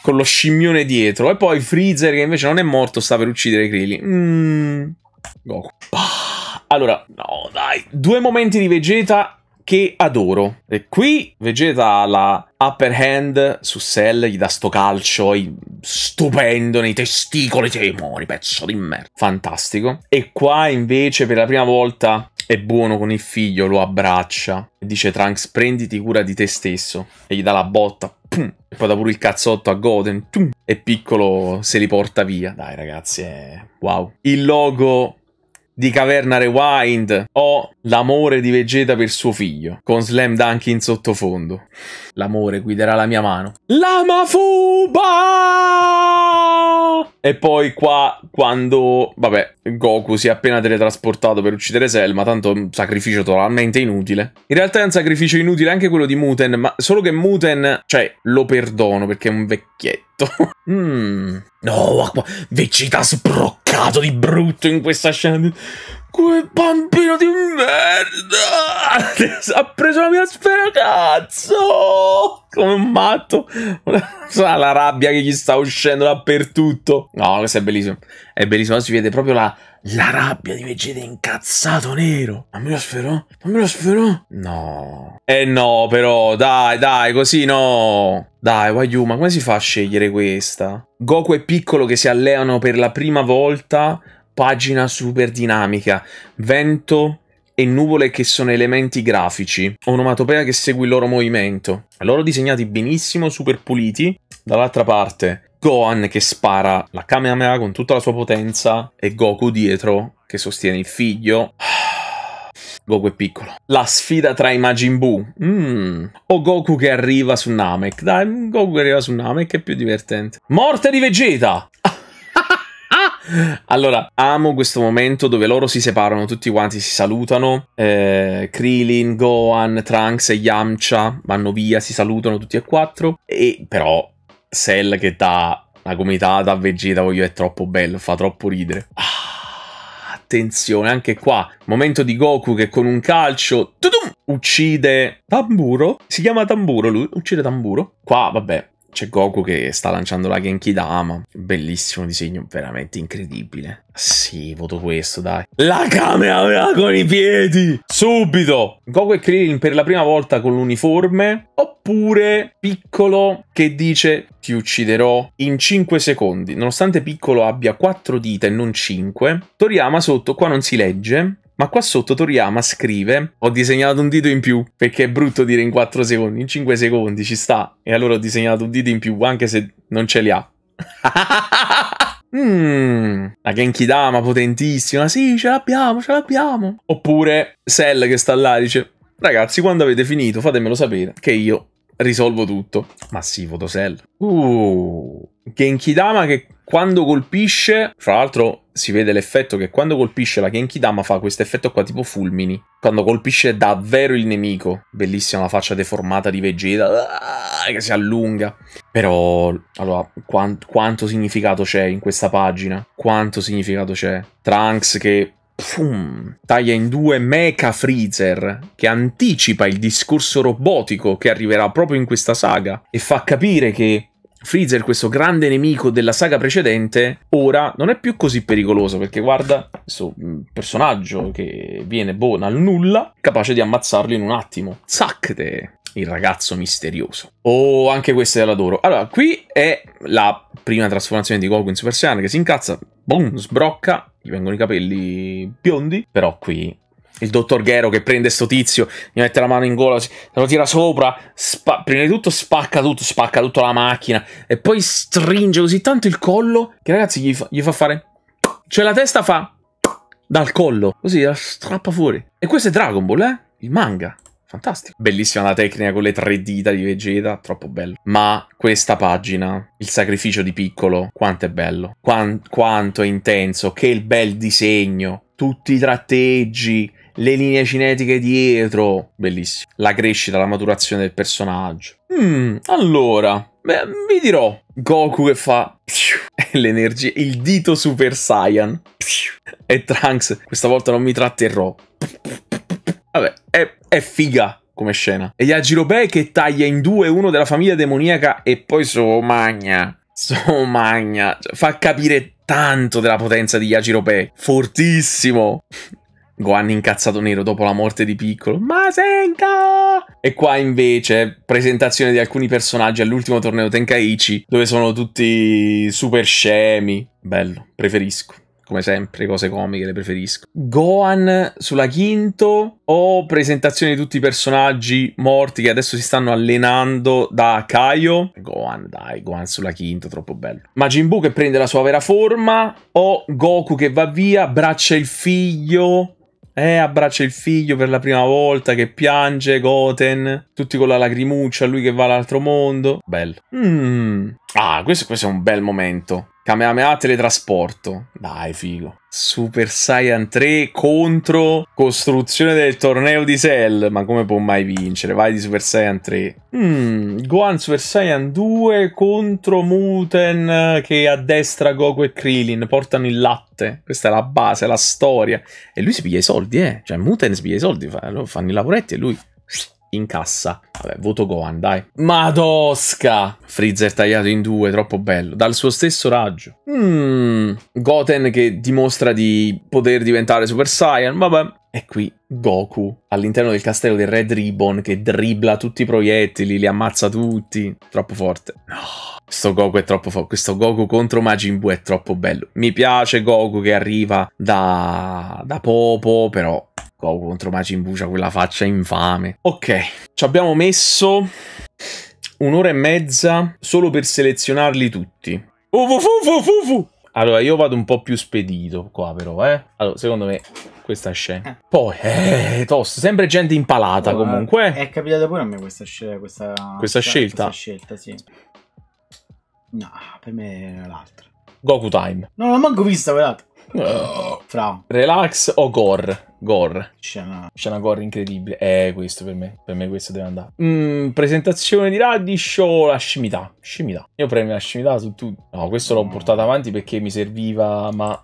[SPEAKER 1] con lo scimmione dietro. E poi Freezer, che invece non è morto, sta per uccidere Krillin. Mm. Goku. Ah, allora, no, dai. Due momenti di Vegeta che adoro. E qui Vegeta ha la upper hand su Cell, gli dà sto calcio stupendo nei testicoli, te mori, pezzo di merda. Fantastico. E qua invece per la prima volta è buono con il figlio, lo abbraccia e dice Trunks prenditi cura di te stesso e gli dà la botta. Pum, e poi dà pure il cazzotto a Goten. Tum, e piccolo se li porta via. Dai ragazzi, è... wow. Il logo di Caverna Rewind. Ho l'amore di Vegeta per suo figlio, con Slam Dunk in sottofondo. L'amore guiderà la mia mano. Lama Fuba! E poi qua, quando, vabbè, Goku si è appena teletrasportato per uccidere Selma, tanto un sacrificio totalmente inutile. In realtà è un sacrificio inutile anche quello di Muten, ma solo che Muten, cioè, lo perdono perché è un vecchietto. Mmm. No, Vegeta sbroccato di brutto in questa scena. Quel bambino di merda! Ha preso la mia sfera, cazzo! Come un matto. La rabbia che gli sta uscendo dappertutto. No, questo è bellissimo. È bellissimo, si vede proprio la, la rabbia di Vegeta incazzato nero. Ma me lo sferò? Ma me lo sferò? No. Eh no, però, dai, dai, così no. Dai, Wayu, ma come si fa a scegliere questa? Goku e piccolo che si alleano per la prima volta pagina super dinamica, vento e nuvole che sono elementi grafici, onomatopea che segue il loro movimento. Loro disegnati benissimo, super puliti. Dall'altra parte Gohan che spara la Kamehameha con tutta la sua potenza e Goku dietro che sostiene il figlio. Goku è piccolo. La sfida tra i Majin Buu. Mm. O Goku che arriva su Namek. Dai, Goku che arriva su Namek è più divertente. Morte di Vegeta! Allora, amo questo momento dove loro si separano, tutti quanti si salutano. Eh, Krillin, Gohan, Trunks e Yamcha vanno via, si salutano tutti e quattro. E però Cell che dà la comunità da Vegeta, voglio, è troppo bello, fa troppo ridere. Ah, attenzione, anche qua, momento di Goku che con un calcio... Tutum! uccide Tamburo. Si chiama Tamburo lui, uccide Tamburo. Qua, vabbè, c'è Goku che sta lanciando la Genki Genkidama. Bellissimo disegno, veramente incredibile. Sì, voto questo, dai. La Kamehameha con i piedi! Subito! Goku e Krillin per la prima volta con l'uniforme. Oppure Piccolo che dice ti ucciderò in 5 secondi. Nonostante Piccolo abbia 4 dita e non 5, Toriyama sotto qua non si legge ma qua sotto Toriyama scrive: Ho disegnato un dito in più perché è brutto dire in 4 secondi, in 5 secondi ci sta. E allora ho disegnato un dito in più anche se non ce li ha. Mmm, la Genkidama potentissima. Sì, ce l'abbiamo, ce l'abbiamo. Oppure Cell che sta là dice: Ragazzi, quando avete finito, fatemelo sapere che io risolvo tutto. Massivo, sì, voto Cell. Uh, che quando colpisce, fra l'altro si vede l'effetto che quando colpisce la Dama fa questo effetto qua tipo fulmini. Quando colpisce davvero il nemico. Bellissima la faccia deformata di Vegeta ah, che si allunga. Però, allora, quant- quanto significato c'è in questa pagina? Quanto significato c'è? Trunks che Pfum, taglia in due Mecha Freezer, che anticipa il discorso robotico che arriverà proprio in questa saga e fa capire che Freezer, questo grande nemico della saga precedente, ora non è più così pericoloso perché guarda questo mm, personaggio che viene buono al nulla, capace di ammazzarlo in un attimo. Zacchete! il ragazzo misterioso. Oh, anche questa è la l'adoro. Allora, qui è la prima trasformazione di Goku in Super Saiyan che si incazza, boom, sbrocca, gli vengono i capelli biondi, però qui il dottor Gero che prende sto tizio, gli mette la mano in gola, lo tira sopra, prima di tutto spacca tutto, spacca tutta la macchina e poi stringe così tanto il collo che ragazzi gli fa, gli fa fare... Cioè la testa fa... Dal collo, così la strappa fuori. E questo è Dragon Ball, eh? Il manga. Fantastico. Bellissima la tecnica con le tre dita di Vegeta, troppo bello. Ma questa pagina, il sacrificio di piccolo, quanto è bello. Quan quanto è intenso, che il bel disegno. Tutti i tratteggi, le linee cinetiche dietro, bellissimo. La crescita, la maturazione del personaggio. Mm, allora, beh, vi dirò, Goku che fa l'energia, il dito Super Saiyan. E Trunks, questa volta non mi tratterrò. Vabbè, è, è figa come scena. E Yajirobe che taglia in due uno della famiglia demoniaca e poi somagna. Somagna. Cioè, fa capire tanto della potenza di Yajirobe. Fortissimo. Gohan incazzato nero dopo la morte di Piccolo. Masenka! E qua invece presentazione di alcuni personaggi all'ultimo torneo Tenkaichi, dove sono tutti super scemi. Bello, preferisco come sempre, cose comiche le preferisco. Gohan sulla Quinto o presentazione di tutti i personaggi morti che adesso si stanno allenando da Kaio. Gohan, dai, Gohan sulla Quinto, troppo bello. Majin Buu che prende la sua vera forma o Goku che va via, abbraccia il figlio eh, abbraccia il figlio per la prima volta che piange, Goten, tutti con la lacrimuccia, lui che va all'altro mondo. Bello. Mmm. Ah, questo, questo, è un bel momento. Kamehameha teletrasporto. Dai, figo. Super Saiyan 3 contro costruzione del torneo di Cell. Ma come può mai vincere? Vai di Super Saiyan 3. Mm, Gohan Super Saiyan 2 contro Muten che addestra Goku e Krillin. Portano il latte. Questa è la base, la storia. E lui si piglia i soldi, eh. Cioè, Muten si piglia i soldi, fanno i lavoretti e lui in cassa. Vabbè, voto Gohan, dai. Madosca! Freezer tagliato in due, troppo bello. Dal suo stesso raggio. Mmm. Goten che dimostra di poter diventare Super Saiyan. Vabbè. E qui Goku all'interno del castello del Red Ribbon che dribbla tutti i proiettili, li ammazza tutti. Troppo forte. No. Questo Goku è troppo forte. Questo Goku contro Majin Buu è troppo bello. Mi piace Goku che arriva da, da Popo, però Goku contro Majin Buu c'ha quella faccia infame. Ok, ci abbiamo messo un'ora e mezza solo per selezionarli tutti. Ufufufufufu! Allora, io vado un po' più spedito qua però, eh. Allora, secondo me questa scena. Poi, eh, tosto, sempre gente impalata oh, comunque.
[SPEAKER 2] Eh. È capitata pure a me questa, scena, questa, questa scelta. Questa scelta, sì. No, per me è l'altra.
[SPEAKER 1] Goku time.
[SPEAKER 2] No, non l'ho manco vista quell'altra. Uh. Eh. Fra.
[SPEAKER 1] Relax o gore? Gore. Scena, scena gore incredibile. Eh, questo per me. Per me questo deve andare. Mm, presentazione di Radish o la scimità? Scimità. Io prendo la scimità su tutto. No, questo l'ho mm. portato avanti perché mi serviva, ma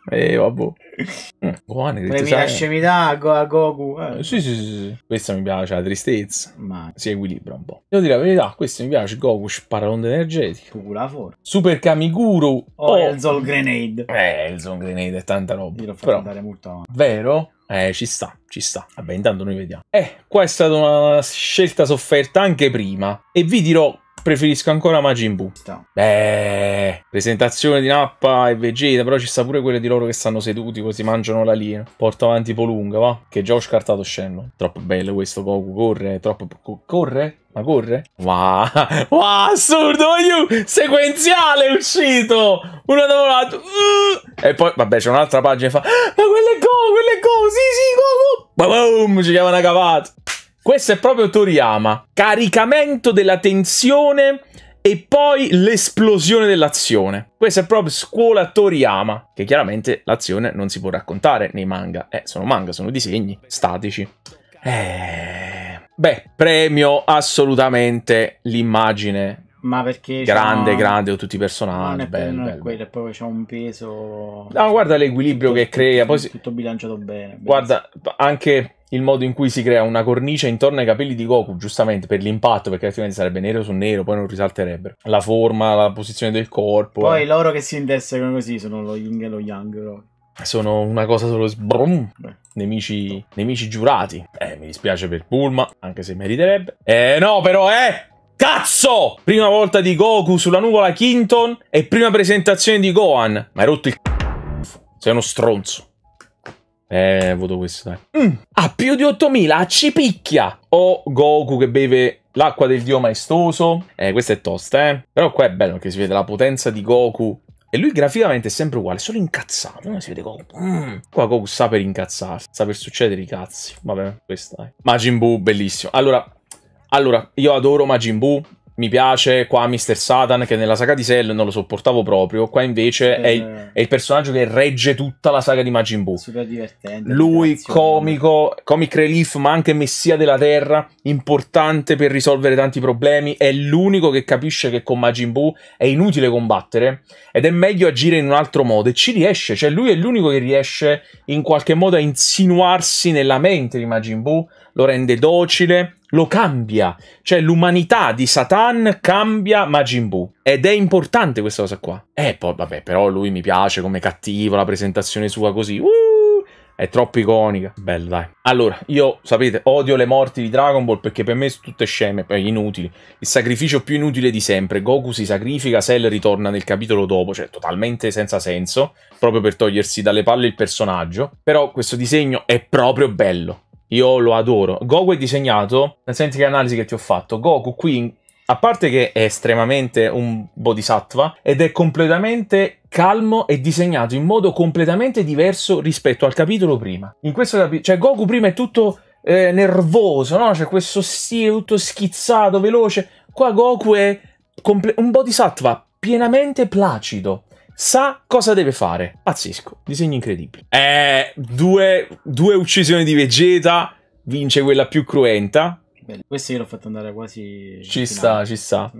[SPEAKER 1] E vabbè. Buone, 3000
[SPEAKER 2] scemità a, Go- a Goku. Eh. eh sì,
[SPEAKER 1] sì, sì, sì. Questa mi piace, la tristezza. Ma si equilibra un po'. Devo dire la verità, questo mi piace. Goku sparronda energetica. Pura forza. Super Kamiguru. Oh, il oh. Zol
[SPEAKER 2] Grenade. Eh, il Zol Grenade è tanta roba. Io l'ho fatto Però, andare molto
[SPEAKER 1] avanti. Vero? Eh, ci sta, ci sta. Vabbè, intanto noi vediamo. Eh, qua è stata una scelta sofferta anche prima. E vi dirò preferisco ancora Majin Buu. Beh, presentazione di Nappa e Vegeta, però ci sta pure quelle di loro che stanno seduti così mangiano la linea. Porto avanti Polunga, va? Che già ho scartato Shenlong. Troppo bello questo Goku, corre, troppo... corre? Ma corre? Wow, wow assurdo, you! sequenziale è uscito! Uno dopo l'altro... Uh! E poi, vabbè, c'è un'altra pagina e fa... Ah, ma ah, quello è Go, quello è Go, sì, sì, Go, Go! Ba boom, ci chiamano a cavato. Questo è proprio Toriyama. Caricamento della tensione e poi l'esplosione dell'azione. Questa è proprio scuola Toriyama, che chiaramente l'azione non si può raccontare nei manga. Eh, sono manga, sono disegni statici. Eh... Beh, premio assolutamente l'immagine
[SPEAKER 2] ma perché grande, grande,
[SPEAKER 1] con tutti i personaggi. Non è,
[SPEAKER 2] bello, bello. quello, è proprio c'è un peso.
[SPEAKER 1] No, guarda l'equilibrio tutto, che crea. Tutto, poi si... tutto bilanciato bene. Guarda benissimo. anche il modo in cui si crea una cornice intorno ai capelli di Goku, giustamente per l'impatto, perché altrimenti sarebbe nero su nero, poi non risalterebbero. La forma, la posizione del corpo. Poi eh.
[SPEAKER 2] loro che si intersecano così sono lo yin e lo yang. Però.
[SPEAKER 1] Sono una cosa solo sbrum. Nemici, nemici giurati. Eh, mi dispiace per Pulma, anche se meriterebbe. Eh, no, però, eh! Cazzo! Prima volta di Goku sulla nuvola Kinton e prima presentazione di Gohan. Ma hai rotto il c***o. Sei uno stronzo. Eh, voto questo, dai. Mm. A più di 8000, ci picchia! O Goku che beve l'acqua del dio maestoso. Eh, questa è tosta, eh. Però qua è bello che si vede la potenza di Goku. E lui graficamente è sempre uguale, solo incazzato. Come si vede Goku. Mm. Qua Goku sa per incazzarsi, sa per succedere i cazzi. Vabbè, questa dai. Majin Buu, bellissimo. Allora, allora, io adoro Majin Buu, mi piace qua Mr. Satan che nella saga di Cell non lo sopportavo proprio, qua invece eh, è, il, eh. è, il, personaggio che regge tutta la saga di Majin Buu. Super divertente. Lui comico, comic relief, ma anche messia della terra, importante per risolvere tanti problemi, è l'unico che capisce che con Majin Buu è inutile combattere ed è meglio agire in un altro modo e ci riesce, cioè lui è l'unico che riesce in qualche modo a insinuarsi nella mente di Majin Buu, lo rende docile, lo cambia. Cioè l'umanità di Satan cambia Majin Buu. Ed è importante questa cosa qua. E eh, poi, vabbè, però lui mi piace come cattivo, la presentazione sua così. Uh! È troppo iconica. Bello, dai. Allora, io, sapete, odio le morti di Dragon Ball perché per me sono tutte sceme, poi eh, inutili. Il sacrificio più inutile di sempre. Goku si sacrifica, Cell ritorna nel capitolo dopo, cioè totalmente senza senso, proprio per togliersi dalle palle il personaggio. Però questo disegno è proprio bello. Io lo adoro. Goku è disegnato, senti che analisi che ti ho fatto. Goku qui, a parte che è estremamente un bodhisattva, ed è completamente calmo e disegnato in modo completamente diverso rispetto al capitolo prima. In questo capitolo, cioè Goku prima è tutto eh, nervoso, no? C'è questo stile tutto schizzato, veloce. Qua Goku è un bodhisattva pienamente placido sa cosa deve fare. Pazzesco, disegno incredibile. Eh, due, due uccisioni di Vegeta, vince quella più cruenta.
[SPEAKER 2] Bello. Questo io l'ho fatto andare quasi...
[SPEAKER 1] Ci sta, ci sta.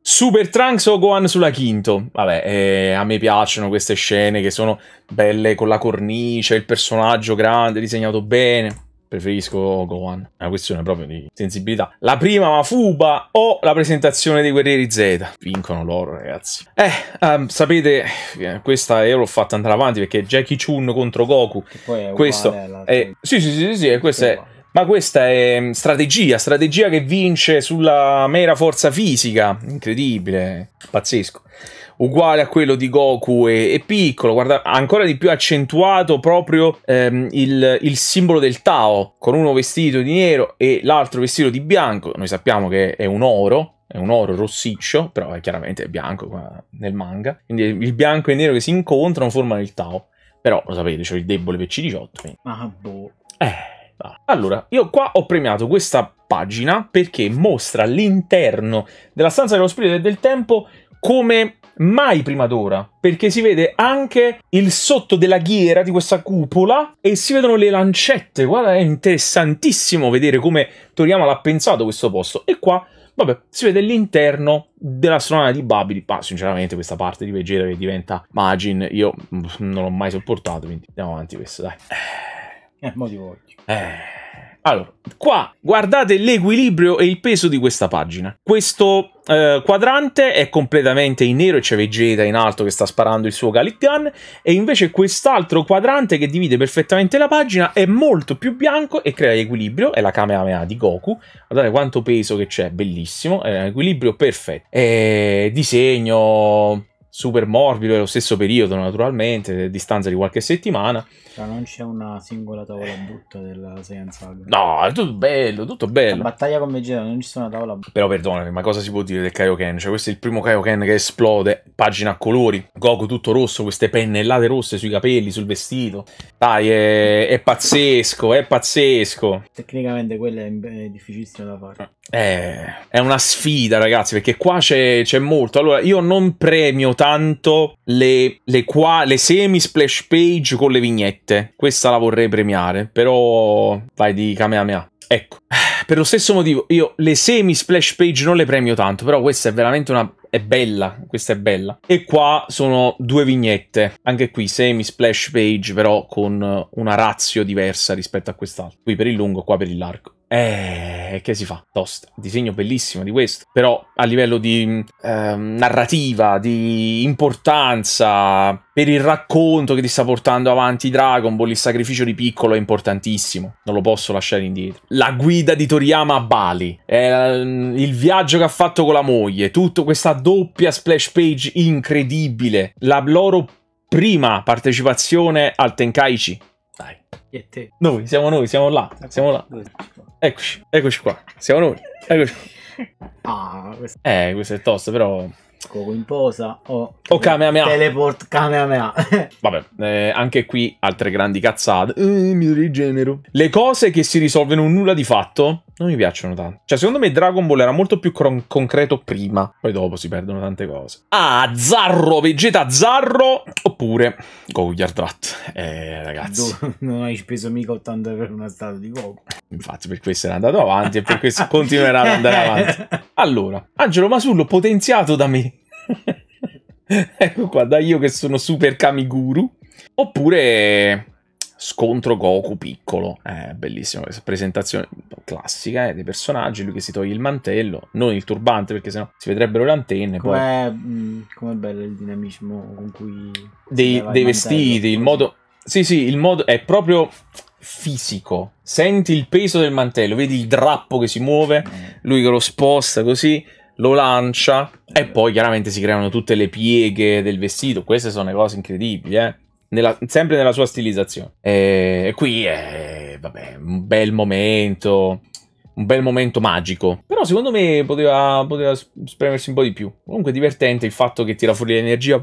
[SPEAKER 1] Super Trunks o Gohan sulla Quinto? Vabbè, eh, a me piacciono queste scene che sono belle con la cornice, il personaggio grande, disegnato bene preferisco Gohan. È una questione proprio di sensibilità. La prima Mafuba o la presentazione dei Guerrieri Z. Vincono loro, ragazzi. Eh, um, sapete, eh, questa io l'ho fatta andare avanti perché Jackie Chun contro Goku. Che
[SPEAKER 2] poi è questo
[SPEAKER 1] è... Sì, sì, sì, sì, sì questo è... Ma questa è mm, strategia, strategia che vince sulla mera forza fisica. Incredibile, pazzesco uguale a quello di Goku e, e piccolo, guarda, ancora di più accentuato proprio ehm, il, il, simbolo del Tao, con uno vestito di nero e l'altro vestito di bianco, noi sappiamo che è un oro, è un oro rossiccio, però è chiaramente è bianco qua nel manga, quindi il bianco e il nero che si incontrano formano il Tao, però lo sapete, c'è il debole per C18. Quindi...
[SPEAKER 2] Ah, boh. Eh...
[SPEAKER 1] Allora, io qua ho premiato questa pagina perché mostra l'interno della stanza dello spirito e del tempo come mai prima d'ora, perché si vede anche il sotto della ghiera di questa cupola e si vedono le lancette. Guarda, è interessantissimo vedere come Toriyama l'ha pensato questo posto. E qua, vabbè, si vede l'interno dell'astronave di Babili. Ma sinceramente questa parte di Vegeta che diventa Magin, io mm, non l'ho mai sopportato, quindi andiamo avanti questo, dai. Eh, mo di voi. Eh... Allora, qua guardate l'equilibrio e il peso di questa pagina. Questo eh, quadrante è completamente in nero e c'è Vegeta in alto che sta sparando il suo Galic Gun e invece quest'altro quadrante che divide perfettamente la pagina è molto più bianco e crea equilibrio, è la Kamehameha di Goku. Guardate quanto peso che c'è, bellissimo, è un equilibrio perfetto. E eh, disegno super morbido, è lo stesso periodo naturalmente, distanza di qualche settimana.
[SPEAKER 2] Cioè, non c'è una singola tavola brutta della Saiyan Saga.
[SPEAKER 1] No, è tutto bello, tutto cioè, bello. La
[SPEAKER 2] battaglia con Vegeta, non ci sono tavola brutta.
[SPEAKER 1] Però perdonami, ma cosa si può dire del Kaioken? Cioè questo è il primo Kaioken che esplode, pagina a colori, Goku tutto rosso, queste pennellate rosse sui capelli, sul vestito. Dai, è, è pazzesco, è pazzesco.
[SPEAKER 2] Tecnicamente quella è, è difficilissima da fare.
[SPEAKER 1] Eh, è una sfida ragazzi, perché qua c'è molto. Allora, io non premio tanto tanto le, le, qua, le semi splash page con le vignette. Questa la vorrei premiare, però vai di Kamehameha. Ecco, per lo stesso motivo io le semi splash page non le premio tanto, però questa è veramente una è bella, questa è bella. E qua sono due vignette, anche qui semi splash page, però con una ratio diversa rispetto a quest'altra. Qui per il lungo, qua per il largo. Eh, che si fa? Tosta. Disegno bellissimo di questo. Però a livello di eh, narrativa, di importanza, per il racconto che ti sta portando avanti Dragon Ball, il sacrificio di piccolo è importantissimo. Non lo posso lasciare indietro. La guida di Toriyama a Bali, eh, il viaggio che ha fatto con la moglie, tutta questa doppia splash page incredibile. La loro prima partecipazione al Tenkaichi e te. Noi, siamo noi, siamo là, ecco. siamo là. Eccoci, eccoci qua, siamo noi, eccoci qua.
[SPEAKER 2] Ah, questo...
[SPEAKER 1] Eh, questo è tosto, però...
[SPEAKER 2] Coco in posa o, o Kamehameha. Teleport Kamehameha.
[SPEAKER 1] Vabbè, eh, anche qui altre grandi cazzate. Eh, mi rigenero. Le cose che si risolvono nulla di fatto non mi piacciono tanto. Cioè, secondo me Dragon Ball era molto più cron- concreto prima, poi dopo si perdono tante cose. Ah, Zarro, Vegeta Zarro, oppure Goku Yardrat. Eh, ragazzi.
[SPEAKER 2] non hai speso mica 80 per una statua di Goku.
[SPEAKER 1] Infatti, per questo è andato avanti e per questo continuerà ad andare avanti. Allora, Angelo Masullo potenziato da me. ecco qua, da io che sono super Kamiguru. Oppure scontro Goku piccolo. Eh, bellissimo, questa presentazione classica eh, dei personaggi, lui che si toglie il mantello, non il turbante perché sennò si vedrebbero le antenne. Come
[SPEAKER 2] poi... Mm, com'è bello il dinamismo con cui... Dei, dei vestiti,
[SPEAKER 1] mantello, il modo... Sì, sì, il modo è proprio fisico. Senti il peso del mantello, vedi il drappo che si muove, eh. lui che lo sposta così, lo lancia e poi chiaramente si creano tutte le pieghe del vestito. Queste sono cose incredibili, eh nella, sempre nella sua stilizzazione. E qui è, vabbè, un bel momento, un bel momento magico. Però secondo me poteva, poteva spremersi un po' di più. Comunque è divertente il fatto che tira fuori l'energia,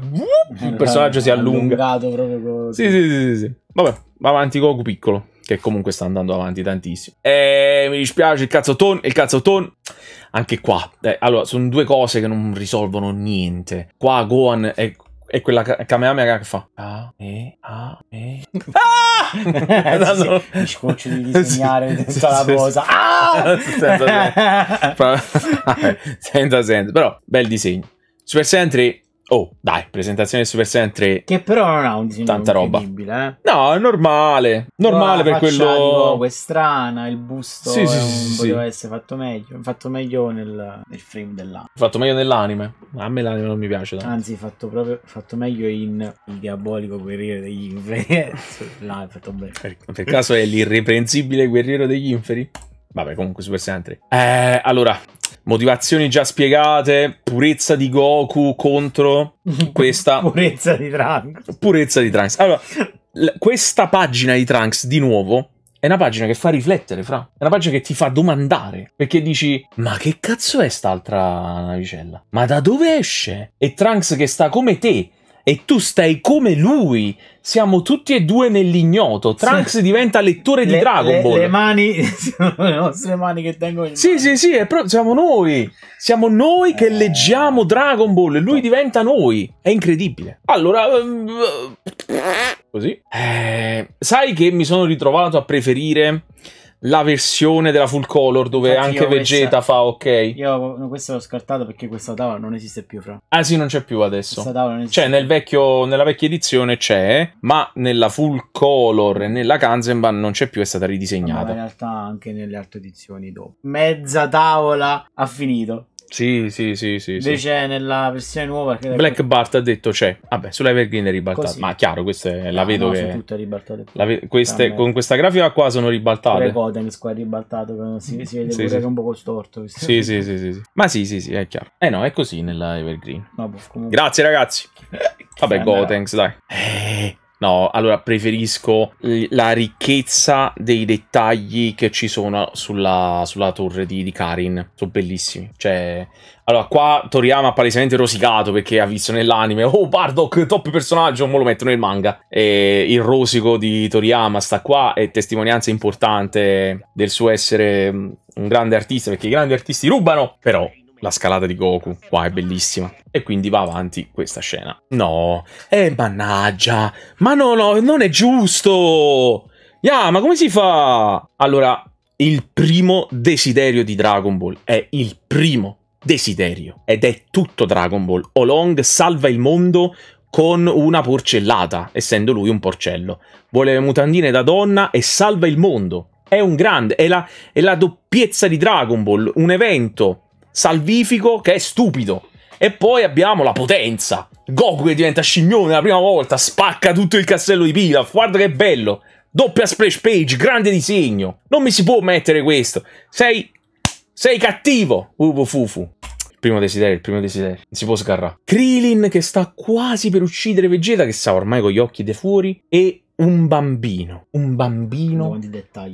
[SPEAKER 1] il eh, personaggio si eh, allunga.
[SPEAKER 2] Proprio, proprio. Sì,
[SPEAKER 1] sì, sì, sì, Vabbè, va avanti Goku piccolo che comunque sta andando avanti tantissimo. E mi dispiace il cazzo ton, il cazzo ton... Anche qua, eh, allora, sono due cose che non risolvono niente. Qua Gohan è è quella Kamehameha che fa ah, E, ah, E
[SPEAKER 2] ah! no, sì, mi esatto. scoccio di disegnare sì, tutta sì, la cosa ah! senza,
[SPEAKER 1] senso. senza senso però bel disegno Super Sentry Oh, dai, presentazione di Super Saiyan 3. Che però non ha un disegno Tanta roba. Eh? No, è normale. Normale per quello. Tipo, è
[SPEAKER 2] strana, il busto sì, sì, sì, poteva essere fatto meglio. Fatto meglio nel, nel frame dell'anime.
[SPEAKER 1] Fatto meglio nell'anime. A me l'anime non mi piace. Tanto.
[SPEAKER 2] Anzi, fatto proprio fatto meglio in Il diabolico guerriero degli inferi. no, è fatto bene. Per, per caso
[SPEAKER 1] è l'irreprensibile guerriero degli inferi? Vabbè, comunque Super Saiyan 3. Eh, allora, motivazioni già spiegate, purezza di Goku contro questa... purezza di Trunks. Purezza di Trunks. Allora, questa pagina di Trunks, di nuovo, è una pagina che fa riflettere, fra. È una pagina che ti fa domandare. Perché dici, ma che cazzo è st'altra navicella? Ma da dove esce? E Trunks che sta come te. E tu stai come lui siamo tutti e due nell'ignoto. Trunks sì. diventa lettore di le, Dragon le, Ball. Le
[SPEAKER 2] mani, sono le nostre mani che tengono il. Sì,
[SPEAKER 1] mano. sì, sì, pro- siamo noi. Siamo noi che eh... leggiamo Dragon Ball e lui diventa noi. È incredibile. Allora. Ehm, così. Eh, sai che mi sono ritrovato a preferire la versione della full color dove Infatti anche Vegeta questa... fa ok.
[SPEAKER 2] Io questa l'ho scartata perché questa tavola non esiste più, fra.
[SPEAKER 1] Ah sì, non c'è più adesso. Questa tavola non Cioè, nel vecchio, nella vecchia edizione c'è, ma nella full color e nella Kanzenban non c'è più, è stata ridisegnata. No, in
[SPEAKER 2] realtà anche nelle altre edizioni dopo. Mezza tavola ha finito.
[SPEAKER 1] Sì, sì, sì, sì. Invece
[SPEAKER 2] sì. nella versione nuova che Black
[SPEAKER 1] Bart ha detto c'è. vabbè, sull'Evergreen è ribaltato. Così. Ma chiaro, questa è la vedo no, che tutte ribaltate.
[SPEAKER 2] Ve... Queste, con
[SPEAKER 1] questa grafica qua sono ribaltate. Le
[SPEAKER 2] Codems qua è ribaltato, si, si vede sì, pure sì. che è un po' storto. Sì, sì,
[SPEAKER 1] sì, sì, sì. Ma sì, sì, sì, è chiaro. Eh no, è così nella Evergreen. Vabbè, comunque... Grazie ragazzi. Vabbè, Gotenks, dai. Eh. No, allora preferisco la ricchezza dei dettagli che ci sono sulla, sulla torre di, di, Karin. Sono bellissimi. Cioè, allora qua Toriyama ha palesemente rosicato perché ha visto nell'anime, oh Bardock, top personaggio, me lo mettono nel manga. E il rosico di Toriyama sta qua, è testimonianza importante del suo essere mm, un grande artista perché i grandi artisti rubano, però la scalata di Goku, qua è bellissima. E quindi va avanti questa scena. No, eh mannaggia, ma no, no, non è giusto! Ya, yeah, ma come si fa? Allora, il primo desiderio di Dragon Ball è il primo desiderio ed è tutto Dragon Ball. Olong salva il mondo con una porcellata, essendo lui un porcello. Vuole le mutandine da donna e salva il mondo. È un grande, è la, è la doppiezza di Dragon Ball, un evento salvifico che è stupido. E poi abbiamo la potenza. Goku che diventa scimmione la prima volta, spacca tutto il castello di Pilaf. Guarda che bello. Doppia splash page, grande disegno. Non mi si può mettere questo. Sei... Sei cattivo, Uvo Fufu. Il primo desiderio, il primo desiderio. Non si può sgarrare. Krillin che sta quasi per uccidere Vegeta, che sta ormai con gli occhi di fuori. E un bambino, un bambino di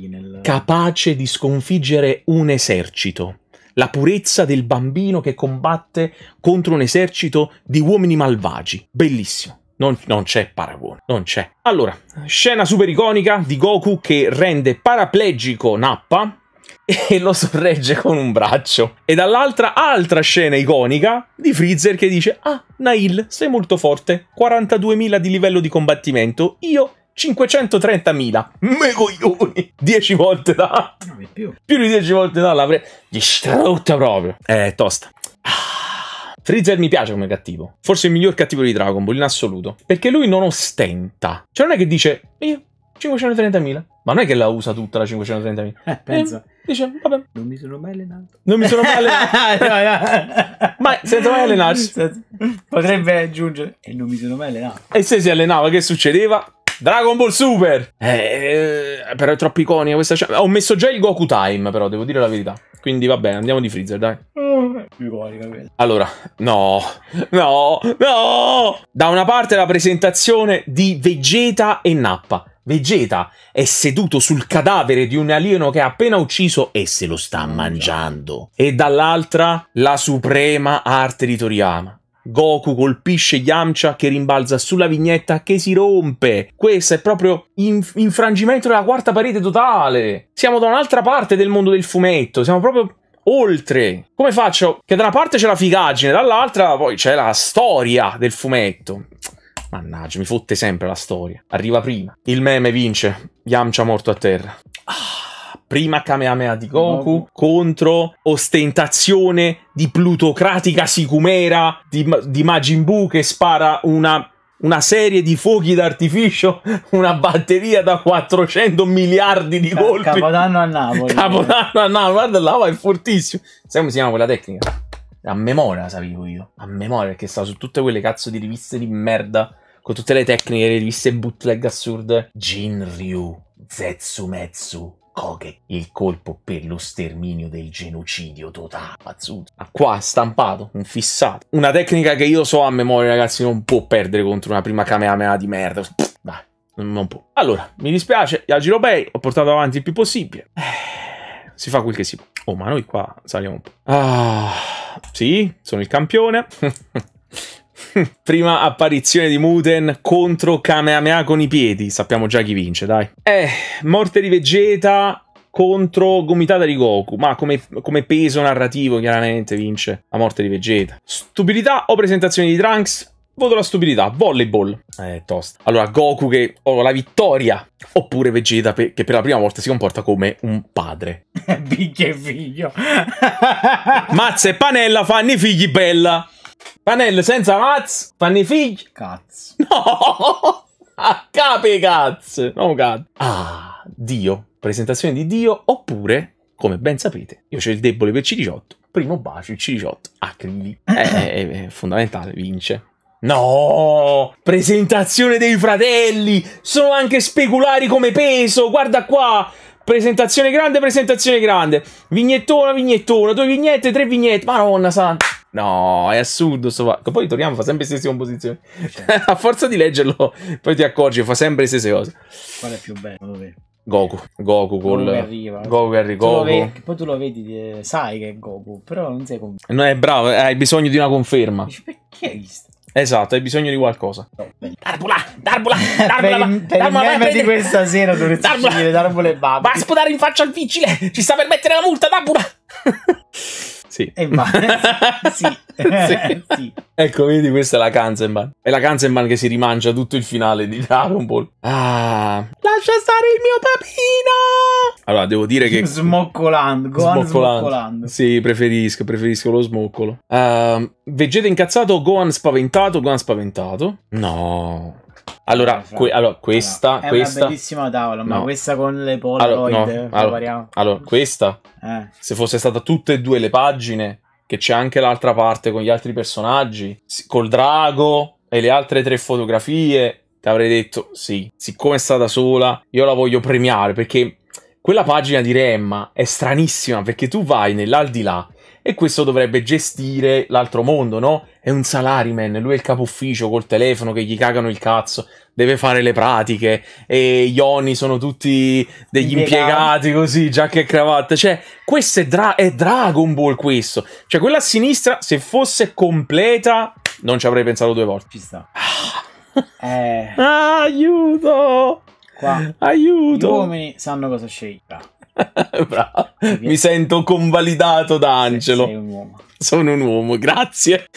[SPEAKER 1] nel... capace di sconfiggere un esercito la purezza del bambino che combatte contro un esercito di uomini malvagi. Bellissimo. Non, non c'è paragone, non c'è. Allora, scena super iconica di Goku che rende paraplegico Nappa e lo sorregge con un braccio. E dall'altra, altra scena iconica di Freezer che dice Ah, Nail, sei molto forte, 42.000 di livello di combattimento, io 530.000 megoglioni 10 volte tanto ah, più. più di 10 volte da l'avrei distrutta proprio è eh, tosta ah. Freezer mi piace come cattivo forse il miglior cattivo di Dragon Ball in assoluto perché lui non ostenta cioè non è che dice io 530.000 ma non è che la usa tutta la 530.000 eh, pensa eh, dice vabbè non mi sono mai allenato non mi sono mai
[SPEAKER 2] allenato ma senza mai allenarsi potrebbe aggiungere e non mi sono mai allenato
[SPEAKER 1] e se si allenava che succedeva Dragon Ball Super! Eh, eh, però è troppo iconica questa scena. Ho messo già il Goku Time, però, devo dire la verità. Quindi vabbè, andiamo di Freezer, dai.
[SPEAKER 2] Più iconica questa.
[SPEAKER 1] Allora, no, no, no! Da una parte la presentazione di Vegeta e Nappa. Vegeta è seduto sul cadavere di un alieno che ha appena ucciso e se lo sta mangiando. E dall'altra la suprema arte di Toriyama Goku colpisce Yamcha che rimbalza sulla vignetta che si rompe. Questo è proprio inf infrangimento della quarta parete totale. Siamo da un'altra parte del mondo del fumetto, siamo proprio oltre. Come faccio? Che da una parte c'è la figaggine, dall'altra poi c'è la storia del fumetto. Mannaggia, mi fotte sempre la storia. Arriva prima. Il meme vince. Yamcha morto a terra prima Kamehameha di Goku oh. contro ostentazione di plutocratica sicumera di, di Majin Buu che spara una una serie di fuochi d'artificio, una batteria da 400 miliardi
[SPEAKER 2] di colpi. Capodanno a Napoli. Capodanno
[SPEAKER 1] a Napoli, guarda là, è fortissimo. Sai come si chiama quella tecnica? A memoria, sapevo io. A memoria, perché stavo su tutte quelle cazzo di riviste di merda, con tutte le tecniche, le riviste bootleg assurde. Jinryu, Zetsumetsu, Koge, il colpo per lo sterminio del genocidio totale. Mazzuto. Ah, qua stampato, un fissato. Una tecnica che io so a memoria, ragazzi, non può perdere contro una prima Kamehameha di merda. dai, non può. Allora, mi dispiace, viaggi europei, ho portato avanti il più possibile. Eh, si fa quel che si può. Oh, ma noi qua saliamo un po'. Ah, sì, sono il campione. Prima apparizione di Muten contro Kamehameha con i piedi. Sappiamo già chi vince, dai. Eh, morte di Vegeta contro gomitata di Goku, ma come, come, peso narrativo chiaramente vince la morte di Vegeta. Stupidità o presentazione di Trunks? Voto la stupidità, volleyball. Eh, tosta. Allora, Goku che oh, la vittoria, oppure Vegeta pe che per la prima volta si comporta come un padre.
[SPEAKER 2] Big e figlio.
[SPEAKER 1] Mazza e Panella fanno i figli bella. Panello senza mazzo, fanno i figli. Cazzo. No! A capi cazzo! No, cazzo. Ah, Dio. Presentazione di Dio oppure, come ben sapete, io c'ho il debole per C18. Primo bacio, il C18. Acrili. È, è, è fondamentale, vince. No, presentazione dei fratelli. Sono anche speculari come peso. Guarda qua. Presentazione grande, presentazione grande. Vignettona, vignettona. Due vignette, tre vignette.
[SPEAKER 2] Madonna santa.
[SPEAKER 1] No, è assurdo sto Poi Toriyama fa sempre le stesse composizioni. Certo. a forza di leggerlo, poi ti accorgi, fa sempre le stesse cose.
[SPEAKER 2] Qual è più bello? Lo vedi?
[SPEAKER 1] Goku, Goku col Goku che arriva. Goku che arriva. Goku. Vedi,
[SPEAKER 2] poi tu lo vedi, eh, sai che è Goku, però non sei convinto.
[SPEAKER 1] No, è bravo, eh, hai bisogno di una conferma. Dici, perché Esatto, hai bisogno di qualcosa. No, darbula,
[SPEAKER 2] darbula, darbula, per, per darbula, di questa sera dovresti darbula, uscire, darbula e babbo. Va a
[SPEAKER 1] sputare in faccia al vigile, ci sta per mettere la multa, darbula. Sì. sì. sì. sì. Ecco, vedi, questa è la Kanzenban. È la Kanzenban che si rimangia tutto il finale di Dragon Ball. Ah.
[SPEAKER 2] Lascia stare il mio papino!
[SPEAKER 1] Allora, devo dire che... Smoccolando, Gohan smoccolando. smoccolando. Sì, preferisco, preferisco lo smoccolo. Uh, Vegeta incazzato, Gohan spaventato, Gohan spaventato.
[SPEAKER 2] No... Allora, esatto. que- allora questa, allora, questa... bellissima tavola, ma no. questa con le Polaroid allora, no, allora,
[SPEAKER 1] allora, questa, eh. se fosse stata tutte e due le pagine, che c'è anche l'altra parte con gli altri personaggi, col drago e le altre tre fotografie, ti avrei detto sì, siccome è stata sola, io la voglio premiare perché quella pagina di Remma è stranissima perché tu vai nell'aldilà e questo dovrebbe gestire l'altro mondo, no? È un salaryman, lui è il capo ufficio col telefono che gli cagano il cazzo, deve fare le pratiche, e gli oni sono tutti degli impiegati, così, giacca e cravatta. Cioè, questo è, dra è Dragon Ball questo. Cioè, quella a sinistra, se fosse completa, non ci avrei pensato due volte. Ci sta.
[SPEAKER 2] Ah. Eh. Ah, aiuto! Qua. Aiuto! Gli uomini sanno cosa scegliere.
[SPEAKER 1] Bravo. Mi sento convalidato da Angelo. Un Sono un uomo, grazie.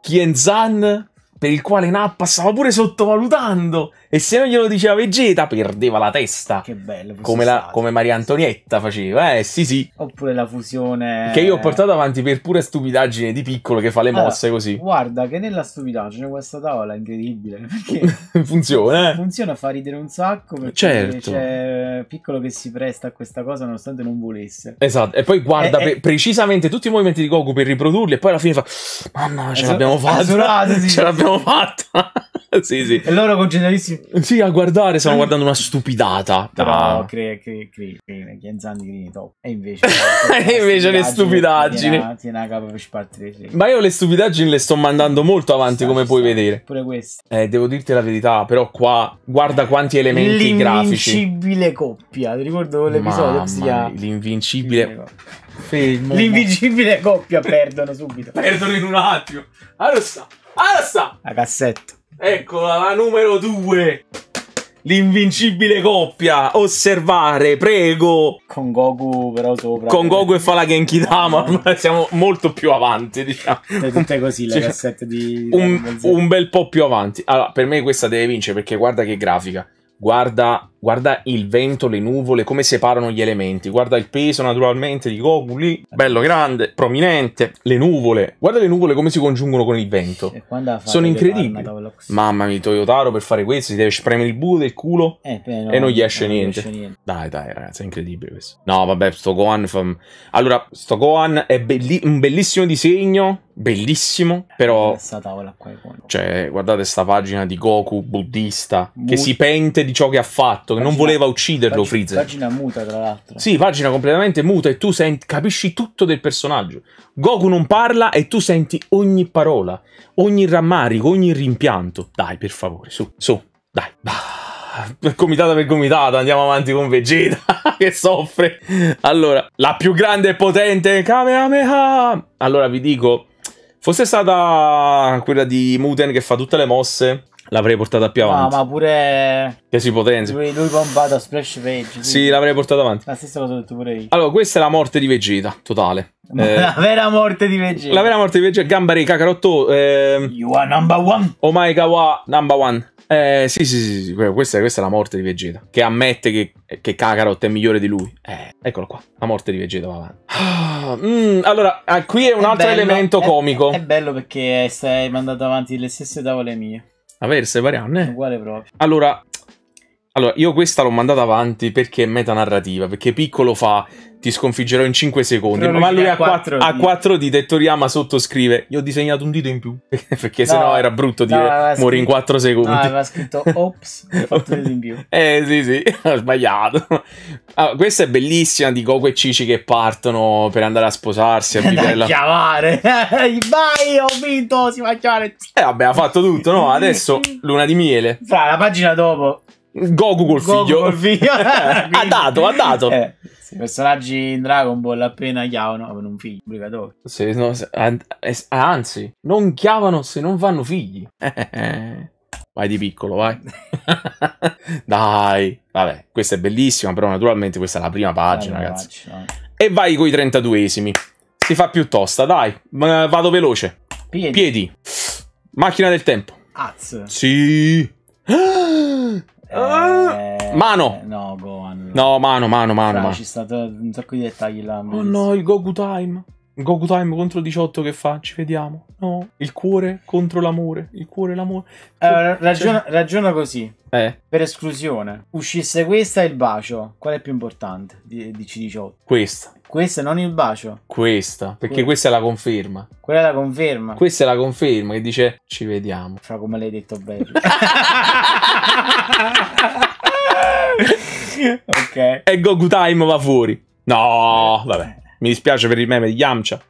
[SPEAKER 1] Kienzan, per il quale Nappa stava pure sottovalutando e se non glielo diceva Vegeta, perdeva la testa. Che
[SPEAKER 2] bello. Come,
[SPEAKER 1] la, come, Maria Antonietta faceva, eh sì sì.
[SPEAKER 2] Oppure la fusione. Che io ho portato
[SPEAKER 1] avanti per pure stupidaggine di piccolo che fa le mosse così.
[SPEAKER 2] Guarda, che nella stupidaggine questa tavola è incredibile. Perché
[SPEAKER 1] funziona, eh?
[SPEAKER 2] Funziona, fa ridere un sacco. Perché certo. c'è piccolo che si presta a questa cosa nonostante non volesse.
[SPEAKER 1] Esatto. E poi guarda è, eh, è... Eh. precisamente tutti i movimenti di Goku per riprodurli e poi alla fine fa.
[SPEAKER 2] Mamma, ce esatto, l'abbiamo fatta. Sì. Ce l'abbiamo fatta.
[SPEAKER 1] sì, sì. E loro con generalissimi. Sì, a guardare, stanno mm. guardando una stupidata. No,
[SPEAKER 2] cre, cre, cre, cre, cre, top. E invece, e invece le stupidaggini. Tiene la
[SPEAKER 1] Ma io le stupidaggini le sto mandando molto avanti, come puoi vedere. Pure queste. Eh, devo dirti la verità, però qua, guarda quanti elementi grafici.
[SPEAKER 2] L'invincibile coppia, ti ricordo l'episodio? Sia...
[SPEAKER 1] L'invincibile... L'invincibile
[SPEAKER 2] coppia perdono subito. perdono in un attimo. Allora sta. Allora sta.
[SPEAKER 1] La cassetta.
[SPEAKER 2] Eccola,
[SPEAKER 1] la numero due. L'invincibile coppia, osservare,
[SPEAKER 2] prego. Con Goku però sopra. Con Goku
[SPEAKER 1] e fa la Genkidama, no. ma siamo molto più avanti, diciamo. È tutte così le cioè, cassette
[SPEAKER 2] di... Un,
[SPEAKER 1] un bel po' più avanti. Allora, per me questa deve vincere perché guarda che grafica, guarda Guarda il vento, le nuvole, come separano gli elementi. Guarda il peso naturalmente di Goku lì, bello grande, prominente. Le nuvole, guarda le nuvole come si congiungono con il vento.
[SPEAKER 2] Sono incredibili.
[SPEAKER 1] Mamma mia, Toyotaro per fare questo si deve spremere il buco del culo
[SPEAKER 2] eh, no, e non gli esce, non niente. niente.
[SPEAKER 1] Dai, dai, ragazzi, è incredibile questo. No, vabbè, sto Gohan. Fam... Allora, sto Gohan è belli... un bellissimo disegno bellissimo, eh, però... Tavola qua, cioè, guardate sta pagina di Goku buddista Bu- che si pente di ciò che ha fatto, che non voleva ucciderlo pagina, Freezer. Pagina muta, tra l'altro. Sì, pagina completamente muta e tu senti, capisci tutto del personaggio. Goku non parla e tu senti ogni parola, ogni rammarico, ogni rimpianto. Dai, per favore, su, su, dai. Per comitata per comitata, andiamo avanti con Vegeta che soffre. Allora, la più grande e potente Kamehameha. Allora vi dico, fosse stata quella di Muten che fa tutte le mosse, L'avrei portata più avanti. Ah, ma
[SPEAKER 2] pure.
[SPEAKER 1] Che si potenzia.
[SPEAKER 2] Lui, lui bombato a splash page.
[SPEAKER 1] Sì, l'avrei portata avanti.
[SPEAKER 2] La stessa cosa ho detto pure io.
[SPEAKER 1] Allora, questa è la morte di Vegeta, totale. Eh... la
[SPEAKER 2] vera morte di Vegeta. La vera
[SPEAKER 1] morte di Vegeta, Gambari Kakarotto. Eh... You are number one. Omaikawa number one. Eh, sì, sì, sì, sì. Questa, questa, è la morte di Vegeta. Che ammette che, che Kakarot è migliore di lui. Eh, eccolo qua. La morte di Vegeta va avanti.
[SPEAKER 2] Ah, mm, allora, ah, qui è un è altro bello, elemento comico. È, è bello perché stai mandando avanti le stesse tavole mie.
[SPEAKER 1] A verse, Varianne?
[SPEAKER 2] Eh. Uguale proprio.
[SPEAKER 1] Allora, allora, io questa l'ho mandata avanti perché è metanarrativa, perché Piccolo fa ti sconfiggerò in 5 secondi, Prologia ma lui a 4, 4 dita e Toriyama sottoscrive io ho disegnato un dito in più, perché no, sennò era brutto dire no, muori in 4 secondi. No, aveva
[SPEAKER 2] scritto ops, ho fatto un dito in più.
[SPEAKER 1] eh sì sì, ho sbagliato. Allora, ah, questa è bellissima di Goku e Cici che partono per andare a sposarsi, a vivere chiamare!
[SPEAKER 2] Vai, ho vinto, si va a chiamare! Eh vabbè,
[SPEAKER 1] ha fatto tutto, no? Adesso luna di miele. Fra, la pagina dopo... Goku col Goku figlio. Col figlio. ha dato, ha dato. Eh,
[SPEAKER 2] sì. personaggi in Dragon Ball appena chiamano, avevano un figlio, obbligatorio.
[SPEAKER 1] Sì, no, eh, anzi, non chiamano se non vanno figli. vai di piccolo, vai. Dai. Vabbè, questa è bellissima, però naturalmente questa è la prima pagina, la ragazzi. Pagina. Eh. E vai con i 32esimi. Si fa più tosta, dai. Vado veloce. Piedi. Piedi. Macchina del tempo. Az. Sì.
[SPEAKER 2] Ah! Eh, mano! No, Gohan. No, mano, mano, mano. Ma Ci sono un sacco di dettagli là. Oh no, il Goku Time. Goku Time contro 18 che fa? Ci vediamo. No, il cuore contro l'amore. Il cuore e l'amore. Allora, eh, ragiona, cioè... ragiona così. Eh. Per esclusione. Uscisse questa e il bacio. Qual è più importante di, di C18? Questa. Questa non il bacio.
[SPEAKER 1] Questa, perché Quindi. questa è la conferma.
[SPEAKER 2] Quella è la conferma.
[SPEAKER 1] Questa è la conferma che dice ci vediamo. Fra come l'hai detto bello. ok. E Goku Time va fuori. No, vabbè. Mi dispiace per il meme di Yamcha.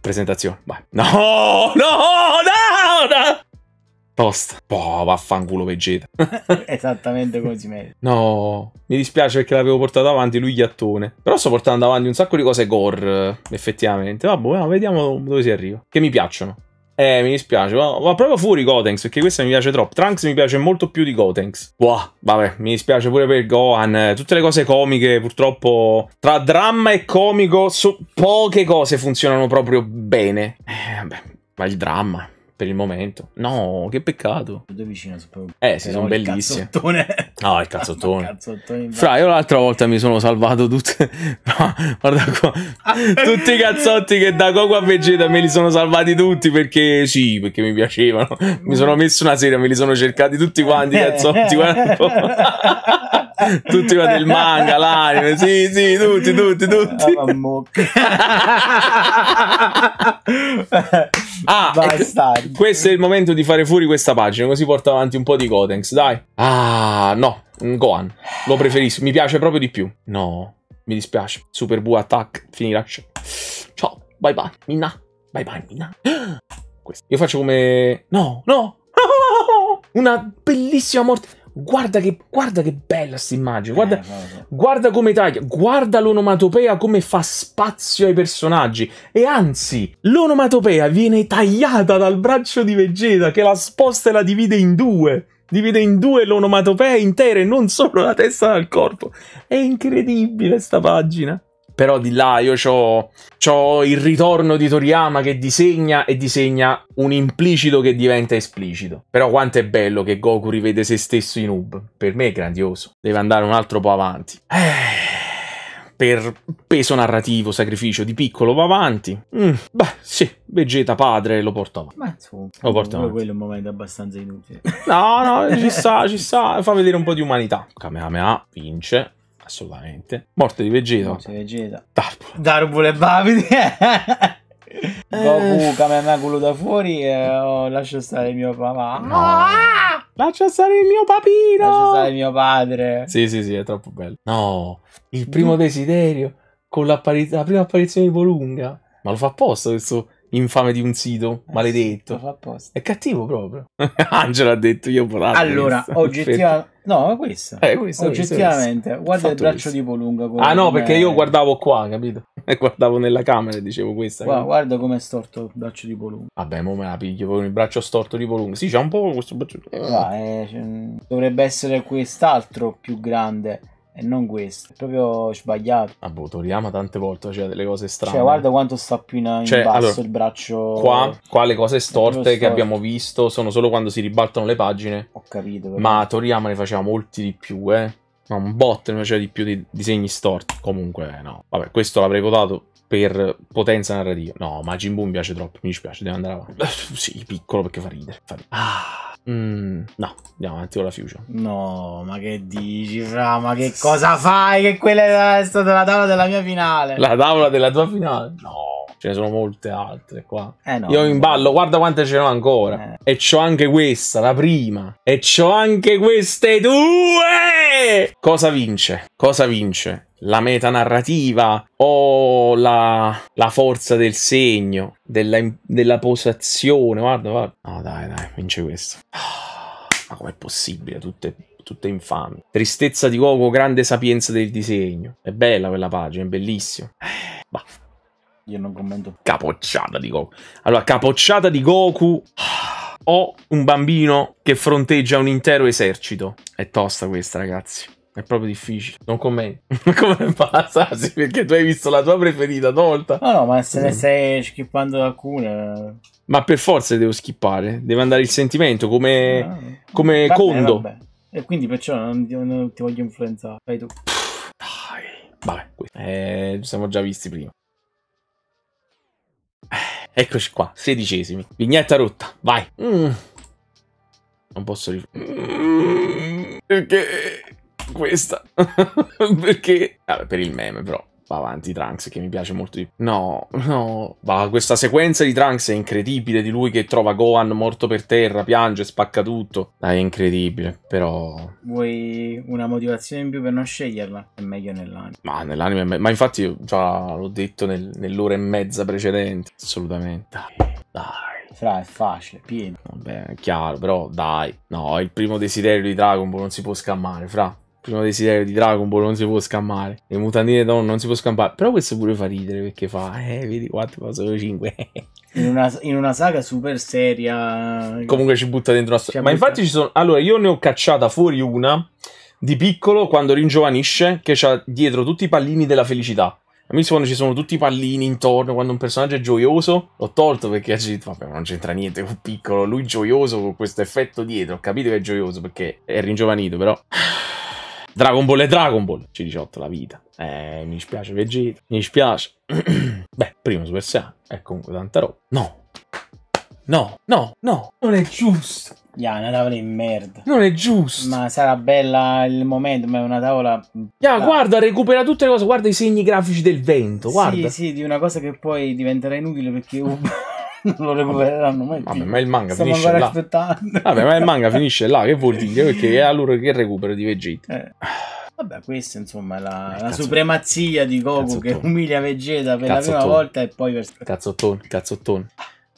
[SPEAKER 1] Presentazione, vai. No, no,
[SPEAKER 2] no, no.
[SPEAKER 1] Tosta. Boh, vaffanculo Vegeta.
[SPEAKER 2] Esattamente così si
[SPEAKER 1] No, mi dispiace perché l'avevo portato avanti lui ghiattone. Però sto portando avanti un sacco di cose gore, effettivamente. Vabbè, vediamo dove si arriva. Che mi piacciono. Eh, mi dispiace. Va, va proprio fuori Gotenks, perché questa mi piace troppo. Trunks mi piace molto più di Gotenks. Wow, vabbè, mi dispiace pure per Gohan. Tutte le cose comiche, purtroppo, tra dramma e comico, so, poche cose funzionano proprio bene. Eh, vabbè, ma il dramma per il momento. No, che peccato.
[SPEAKER 2] Due vicine sono proprio...
[SPEAKER 1] Eh, si sono bellissime.
[SPEAKER 2] Cazzottone.
[SPEAKER 1] No, ah, il cazzottone. cazzottone Fra, io l'altra volta mi sono salvato tutte... guarda qua. Ah, tutti i cazzotti che da Coco a Vegeta me li sono salvati tutti perché sì, perché mi piacevano. Mi sono messo una sera, me li sono cercati tutti quanti i cazzotti, eh. guarda un tutti quanti il manga, l'anime, sì, sì, tutti, tutti, tutti. ah, ah questo è il momento di fare fuori questa pagina, così porta avanti un po' di Gotenks, dai. Ah, no, mm, Gohan, lo preferisco, mi piace proprio di più. No, mi dispiace. Super Buu Attack, finirà. Ciao, bye bye, Minna. Bye bye, Minna. Questo. Io faccio come... No, no! Una bellissima morte. Guarda che, guarda che bella questa immagine, guarda, eh, guarda, come taglia, guarda l'onomatopea come fa spazio ai personaggi. E anzi, l'onomatopea viene tagliata dal braccio di Vegeta che la sposta e la divide in due. Divide in due l'onomatopea intera e non solo la testa dal corpo. È incredibile sta pagina però di là io ho il ritorno di Toriyama che disegna e disegna un implicito che diventa esplicito. Però quanto è bello che Goku rivede se stesso in Ub. Per me è grandioso. Deve andare un altro po' avanti. Eh per peso narrativo, sacrificio di piccolo va avanti. Mm, beh, sì, Vegeta padre lo portò avanti.
[SPEAKER 2] Ma insomma, lo portò avanti. quello è un momento abbastanza inutile.
[SPEAKER 1] No, no, ci sta, ci sta, fa vedere un po' di umanità. Kamehameha vince, assolutamente. Morte di Vegeta. Morte di Vegeta.
[SPEAKER 2] Darpul. Darpul e Babidi. Eh. Goku, Kamenaculo da fuori e oh, lascio stare mio papà. No. Lascia stare il mio papino. Lascia stare mio padre.
[SPEAKER 1] Sì, sì, sì, è troppo bello. No, il primo desiderio con la prima apparizione di Volunga. Ma lo fa apposta questo infame di un sito, eh, maledetto. Sì,
[SPEAKER 2] lo fa apposta. È cattivo proprio.
[SPEAKER 1] Angela ha detto io volare. Allora, oggettivamente.
[SPEAKER 2] No, è questa. È questa Oggettivamente, questa. guarda il braccio questo. tipo lungo. Ah, no, perché io guardavo
[SPEAKER 1] qua, capito? E guardavo nella camera e dicevo questa. Qua,
[SPEAKER 2] guarda come è storto il braccio tipo lungo.
[SPEAKER 1] Vabbè, mo me la piglio con il braccio storto tipo lungo. Sì, c'è un po' questo braccio.
[SPEAKER 2] Ah, eh, cioè, dovrebbe essere quest'altro più grande e non questo. È proprio sbagliato. Ah, boh, Toriyama tante volte faceva cioè, delle cose cioè, strane. Cioè, guarda quanto sta più in, in cioè, basso allora, il braccio. Qua,
[SPEAKER 1] qua le cose storte che abbiamo visto sono solo quando si ribaltano le pagine.
[SPEAKER 2] Ho capito. Però. Ma
[SPEAKER 1] Toriyama ne faceva molti di più, eh. Ma un bot ne faceva di più di disegni storti. Comunque, no. Vabbè, questo l'avrei votato per potenza narrativa. No, Majin Boom piace troppo, mi dispiace, devo andare avanti. sì, piccolo perché fa ridere. Fa ridere. Ah. Mm, no, andiamo avanti con la Fusion.
[SPEAKER 2] No, ma che dici, fra? Ma che cosa fai? Che quella è stata la tavola della mia finale. La
[SPEAKER 1] tavola della tua finale? No. Ce ne sono molte
[SPEAKER 2] altre qua. Eh no, Io in
[SPEAKER 1] ballo, guarda quante ce n'ho ancora. Eh. E c'ho anche questa, la prima. E c'ho anche queste due! Cosa vince? Cosa vince? La metanarrativa o la, la forza del segno, della, della posazione? Guarda, guarda. No, dai, dai, vince questo. Ah, ma com'è possibile? Tutte, tutte infami. Tristezza di uomo, grande sapienza del disegno. È bella quella pagina, è bellissima. Eh, bah.
[SPEAKER 2] Io non commento.
[SPEAKER 1] Capocciata di Goku. Allora, capocciata di Goku. Ah o un bambino che fronteggia un intero esercito. È tosta questa, ragazzi. È proprio difficile. Non con me.
[SPEAKER 2] Come passa? Perché tu hai visto la tua preferita tolta. No, no, ma se ne mm. stai schippando alcune. Eh.
[SPEAKER 1] Ma per forza devo schippare. Deve andare il sentimento come, ah, no. come vabbè, condo. Vabbè.
[SPEAKER 2] E quindi perciò non, non, ti voglio influenzare. Fai tu.
[SPEAKER 1] dai. Vabbè, eh, ci siamo già visti prima. Eh. Eccoci qua, sedicesimi. Vignetta rotta, vai. Mm. Non posso rifare. Mm. Perché questa? Perché? Vabbè, per il meme, però va avanti Trunks che mi piace molto di più. No, no, va, questa sequenza di Trunks è incredibile, di lui che trova Gohan morto per terra, piange, spacca tutto. Dai, è incredibile, però...
[SPEAKER 2] Vuoi una motivazione in più per non sceglierla? È meglio nell'anime.
[SPEAKER 1] Ma nell'anime, me... ma infatti io già l'ho detto nel... nell'ora e mezza precedente, assolutamente.
[SPEAKER 2] Dai, dai. Fra è facile, pieno.
[SPEAKER 1] Vabbè, è chiaro, però dai. No, il primo desiderio di Dragon Ball non si può scammare, fra primo desiderio di Dragon Ball non si può scammare. Le mutandine da non si può scampare. Però questo pure fa ridere perché fa, eh, vedi 4 solo 5.
[SPEAKER 2] in, una, in una, saga super seria. Comunque
[SPEAKER 1] ci butta dentro la storia. Ma butta... infatti ci sono. Allora, io ne ho cacciata fuori una di piccolo quando ringiovanisce che ha dietro tutti i pallini della felicità. A me quando ci sono tutti i pallini intorno, quando un personaggio è gioioso, l'ho tolto perché vabbè, non c'entra niente, con piccolo, lui gioioso con questo effetto dietro, ho capito che è gioioso perché è ringiovanito, però... Dragon Ball è Dragon Ball. C18 la vita. Eh, mi dispiace Vegeta. Mi dispiace. Beh, primo Super Saiyan. È comunque tanta roba. No. No,
[SPEAKER 2] no, no. Non è giusto. Ya, yeah, una tavola in merda. Non è giusto. Ma sarà bella il momento, ma è una tavola. Ya, yeah, guarda, recupera tutte le cose. Guarda i segni grafici del vento. Guarda. Sì, sì, di una cosa che poi diventerà inutile perché. non lo recupereranno mai più. Vabbè, ma il manga Stiamo finisce là. Aspettando. Vabbè, ma il manga
[SPEAKER 1] finisce là, che vuol dire? Perché è allora che recupero di Vegeta. Eh.
[SPEAKER 2] Vabbè, questa insomma è la, eh, la supremazia di Goku cazzottone. che umilia Vegeta per cazzottone. la prima volta e poi per...
[SPEAKER 1] Cazzottone, cazzottone.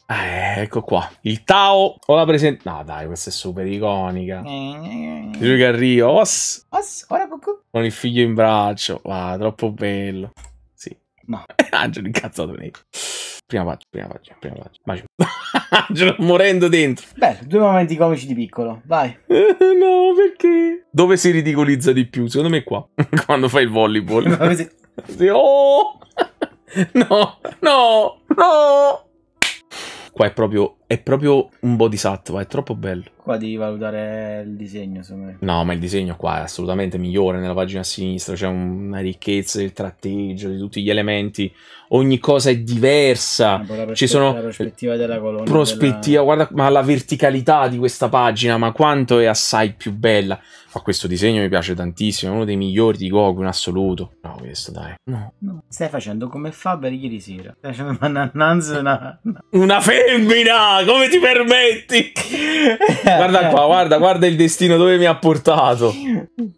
[SPEAKER 1] Ah, ecco qua. Il Tao o la presente. No, dai, questa è super iconica.
[SPEAKER 2] Lui
[SPEAKER 1] che arriva. Os.
[SPEAKER 2] Os, ora Goku.
[SPEAKER 1] Con il figlio in braccio. Va, troppo bello. No. Angelo incazzato nei. Prima pagina, prima pagina, prima pagina.
[SPEAKER 2] Angelo morendo dentro. Beh, due momenti comici di piccolo, vai.
[SPEAKER 1] Eh, no, perché? Dove si ridicolizza di più? Secondo me qua. Quando fai il volleyball. si...
[SPEAKER 2] si... Oh! no, no, no!
[SPEAKER 1] Qua è proprio è proprio un bodhisattva, è troppo bello.
[SPEAKER 2] Qua devi valutare il disegno, secondo me.
[SPEAKER 1] No, ma il disegno qua è assolutamente migliore nella pagina a sinistra, c'è una ricchezza del tratteggio, di tutti gli elementi, ogni cosa è diversa. Ah, Ci sono la prospettiva
[SPEAKER 2] della colonna. Prospettiva,
[SPEAKER 1] della... guarda, ma la verticalità di questa pagina, ma quanto è assai più bella. Ma questo disegno mi piace tantissimo, è uno dei migliori di Goku in assoluto.
[SPEAKER 2] No, questo dai. No. no. Stai facendo come Faber ieri sera. Stai facendo una, una, una...
[SPEAKER 1] una femmina! come ti permetti? Guarda qua, guarda, guarda il destino dove mi ha portato.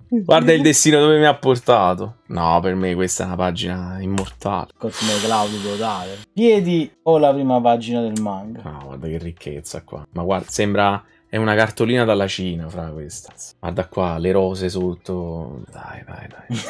[SPEAKER 1] Guarda il destino dove mi ha portato. No, per me questa è una pagina immortale.
[SPEAKER 2] Cosmo Claudio totale. Piedi o la prima pagina del manga?
[SPEAKER 1] Ah, guarda che ricchezza qua. Ma guarda, sembra... È una cartolina dalla Cina, fra questa. Guarda qua, le rose sotto. Dai, dai, dai.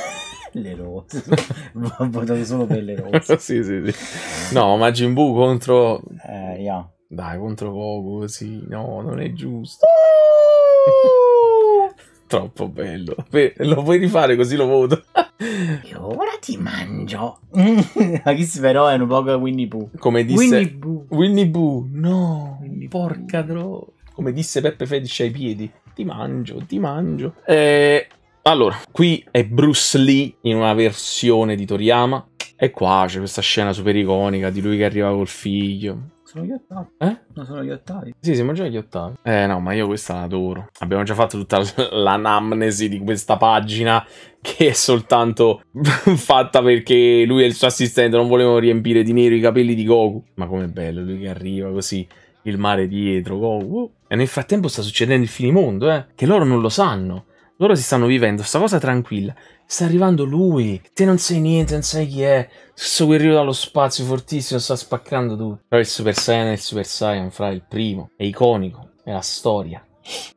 [SPEAKER 2] le rose. Ho Votato solo per le rose.
[SPEAKER 1] sì, sì, sì. No, Majin Buu contro... Eh, yeah. Dai, contro poco così. No, non è giusto. Troppo bello. Lo puoi rifare così lo voto.
[SPEAKER 2] E ora ti mangio.
[SPEAKER 1] Ma
[SPEAKER 2] chi però è un po' Winnie Pooh. Come disse Winnie
[SPEAKER 1] Pooh. Winnie Pooh. No, Winnie porca droga. Come disse
[SPEAKER 2] Peppe Fedice ai piedi.
[SPEAKER 1] Ti mangio, ti mangio. Eh, allora, qui è Bruce Lee in una versione di Toriyama. E qua c'è questa scena super iconica di lui che arriva col figlio. Sono gli ottavi. Eh? Ma sono gli ottavi. Sì, siamo già gli ottavi. Eh no, ma io questa la adoro. Abbiamo già fatto tutta l'anamnesi di questa pagina che è soltanto fatta perché lui e il suo assistente non volevano riempire di nero i capelli di Goku. Ma com'è bello lui che arriva così il mare dietro. Goku. E nel frattempo sta succedendo il finimondo, eh? Che loro non lo sanno. Loro si stanno vivendo sta cosa tranquilla. Sta arrivando lui. Te non sai niente, non sai chi è. Sto guerriero dallo spazio fortissimo sta spaccando tutto. Però il Super Saiyan è il Super Saiyan, fra il primo. È iconico. È la storia.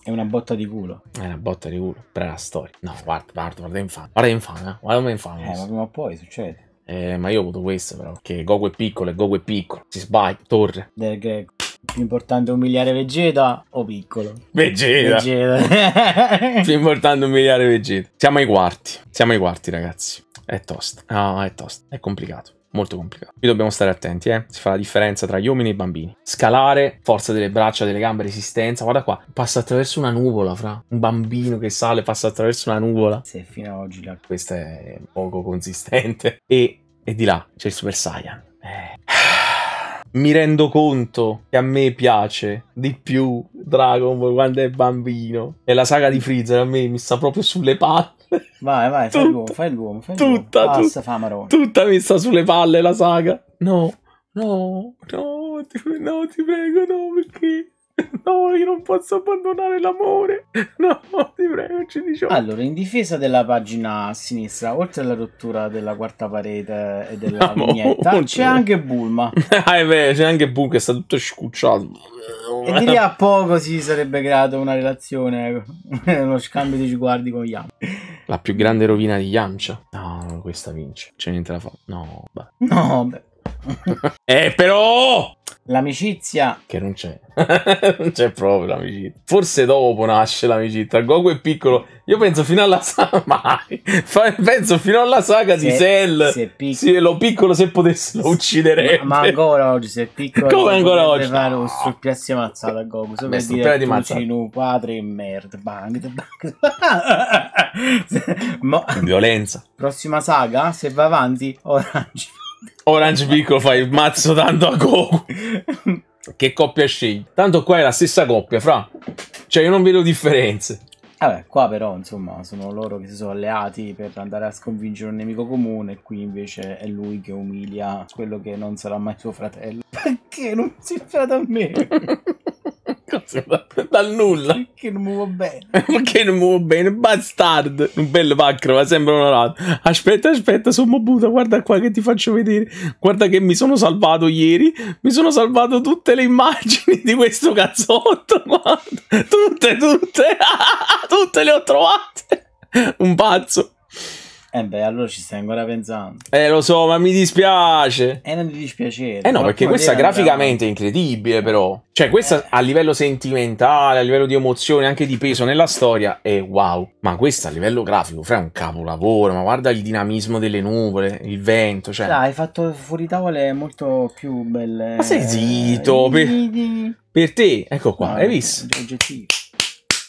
[SPEAKER 2] È una botta di culo.
[SPEAKER 1] È una botta di culo, però è la storia. No, guarda, guarda, guarda infame. Guarda infame, eh. guarda
[SPEAKER 2] come infame. Eh, ma prima o poi succede.
[SPEAKER 1] Eh, ma io ho avuto questa però, che Goku è piccolo e Goku è piccolo. Si sbaglia, torre.
[SPEAKER 2] Del Greg più importante umiliare Vegeta o Piccolo? Vegeta.
[SPEAKER 1] Vegeta. più importante umiliare Vegeta. Siamo ai quarti. Siamo ai quarti, ragazzi. È tosta. Ah, è tosta. È complicato. Molto complicato. Qui dobbiamo stare attenti, eh. Si fa la differenza tra gli uomini e i bambini. Scalare, forza delle braccia, delle gambe, resistenza. Guarda qua, passa attraverso una nuvola, fra. Un bambino che sale passa attraverso una nuvola. Se
[SPEAKER 2] fino ad oggi la... Questa è poco
[SPEAKER 1] consistente. E, e di là c'è il Super Saiyan. Eh mi rendo conto che a me piace di più Dragon Ball quando è bambino. E la saga di Freezer a me mi sta proprio sulle palle.
[SPEAKER 2] Vai, vai, tutta, fai l'uomo, fai l'uomo. Fai tutta, l'uomo. Passa, tutta,
[SPEAKER 1] tutta mi sulle palle la saga. No,
[SPEAKER 2] no, no, no, ti prego, no, perché... No, io non posso abbandonare l'amore. No, ti prego, ci diciamo. Allora, in difesa della pagina a sinistra, oltre alla rottura della quarta parete e della no, ah, vignetta, oltre. c'è anche Bulma.
[SPEAKER 1] ah, beh, c'è anche Bulma che sta tutto scucciato.
[SPEAKER 2] E di lì a poco si sarebbe creata una relazione, uno scambio di sguardi con Yamcha.
[SPEAKER 1] La più grande rovina di Yamcha. No, questa vince. C'è niente da fare. No, beh. No, beh.
[SPEAKER 2] eh, però! L'amicizia.
[SPEAKER 1] Che non c'è. non c'è proprio l'amicizia. Forse dopo nasce l'amicizia. Goku è piccolo. Io penso fino alla saga. Mai. Penso fino alla saga se, di Cell. Se piccolo. Sì,
[SPEAKER 2] lo piccolo se potesse lo ucciderei. Ma, ma ancora oggi, se è piccolo. Come ancora oggi? Per fare un struppiazzi ammazzato a Goku. Se per dire di mazzino, padre e merda. Bang, bang. Mo...
[SPEAKER 1] Violenza.
[SPEAKER 2] Prossima saga, se va avanti, orange.
[SPEAKER 1] Orange piccolo fa il mazzo tanto a Goku. che coppia scegli? Tanto qua è la stessa coppia, fra. Cioè io non vedo differenze.
[SPEAKER 2] Vabbè, qua però insomma sono loro che si sono alleati per andare a sconfiggere un nemico comune qui invece è lui che umilia quello che non sarà mai suo fratello. Perché non si fa da me? Cosa? Dal nulla. Che non muovo bene.
[SPEAKER 1] Perché non muovo bene? Bastard. Un bel pacco, ma sembra onorato. Aspetta, aspetta, sono buta. Guarda qua che ti faccio vedere. Guarda che mi sono salvato ieri. Mi sono salvato tutte le immagini di questo cazzotto. Guarda. Tutte, tutte. tutte le ho trovate.
[SPEAKER 2] Un pazzo. Eh beh, allora ci stai ancora pensando.
[SPEAKER 1] Eh, lo so, ma mi dispiace.
[SPEAKER 2] E eh, non ti dispiacere. Eh no, perché questa graficamente
[SPEAKER 1] è incredibile, però. Cioè, questa eh. a livello sentimentale, a livello di emozione, anche di peso nella storia, è wow. Ma questa a livello grafico, fra, è un capolavoro. Ma guarda il dinamismo delle nuvole, il vento, cioè... Là,
[SPEAKER 2] hai fatto fuori tavole molto più belle... Ma sei
[SPEAKER 1] zitto, eh,
[SPEAKER 2] per...
[SPEAKER 1] per te, ecco qua, no, hai visto? Oggettivo.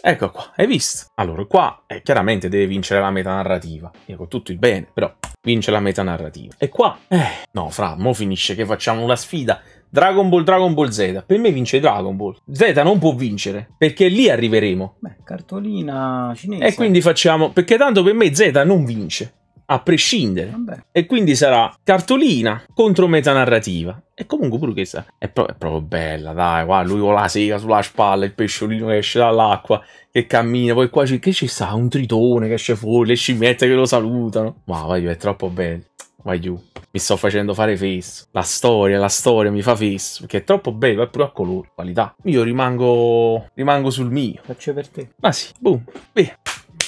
[SPEAKER 1] Ecco qua, hai visto? Allora, qua eh, chiaramente deve vincere la metanarrativa. Io con tutto il bene, però vince la metanarrativa. E qua, eh, no, fra, mo finisce che facciamo una sfida Dragon Ball, Dragon Ball Z. Per me vince Dragon Ball. Z non può vincere, perché lì arriveremo.
[SPEAKER 2] Beh, cartolina cinese. E
[SPEAKER 1] quindi facciamo... Perché tanto per me Z non vince a prescindere. Vabbè. E quindi sarà cartolina contro metanarrativa. E comunque pure questa è, pro- è proprio bella, dai, guarda, lui con la sega sulla spalla, il pesciolino che esce dall'acqua, che cammina, poi qua c- che ci sta? Un tritone che esce fuori, le scimmiette che lo salutano. Ma vai, è troppo bello. Vai giù, mi sto facendo fare face. La storia, la storia mi fa face. Perché è troppo bello, è pure a colore, qualità. Io rimango. rimango sul mio.
[SPEAKER 2] Faccio per te. Ma sì, boom, via.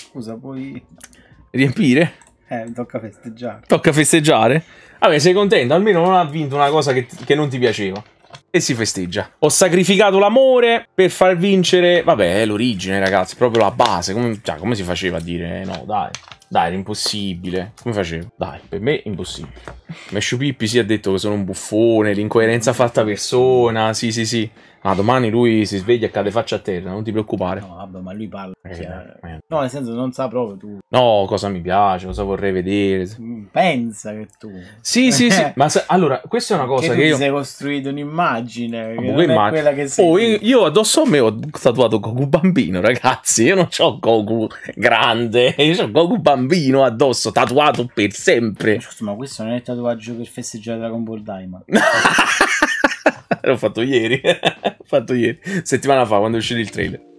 [SPEAKER 2] Scusa, puoi.
[SPEAKER 1] Riempire?
[SPEAKER 2] Eh, tocca festeggiare.
[SPEAKER 1] Tocca festeggiare? Vabbè, sei contento, almeno non ha vinto una cosa che, che non ti piaceva. E si festeggia. Ho sacrificato l'amore per far vincere... Vabbè, è eh, l'origine, ragazzi, proprio la base. Come, cioè, come si faceva a dire, eh, no, dai... Dai, era impossibile. Come facevo? Dai, per me impossibile. Mesciu Pippi si sì, ha detto che sono un buffone, l'incoerenza fatta persona, sì sì sì. Ah, domani lui si sveglia e cade faccia a terra, non ti preoccupare. No,
[SPEAKER 2] vabbè, ma lui parla. Eh, eh. No, nel senso, non sa proprio tu.
[SPEAKER 1] No, cosa mi piace, cosa vorrei vedere. Mm,
[SPEAKER 2] pensa che tu. Sì, sì, sì. ma
[SPEAKER 1] se... allora, questa è una cosa che, che io. Ti sei
[SPEAKER 2] costruito un'immagine. Che non immag... quella che sei. Oh,
[SPEAKER 1] io, io, addosso a me ho tatuato Goku bambino, ragazzi. Io non ho Goku grande, io ho Goku bambino addosso, tatuato per sempre.
[SPEAKER 2] ma questo non è il tatuaggio per festeggiare Dragon Ball Daima.
[SPEAKER 1] L'ho fatto ieri. L'ho fatto ieri, settimana fa, quando è uscito il trailer.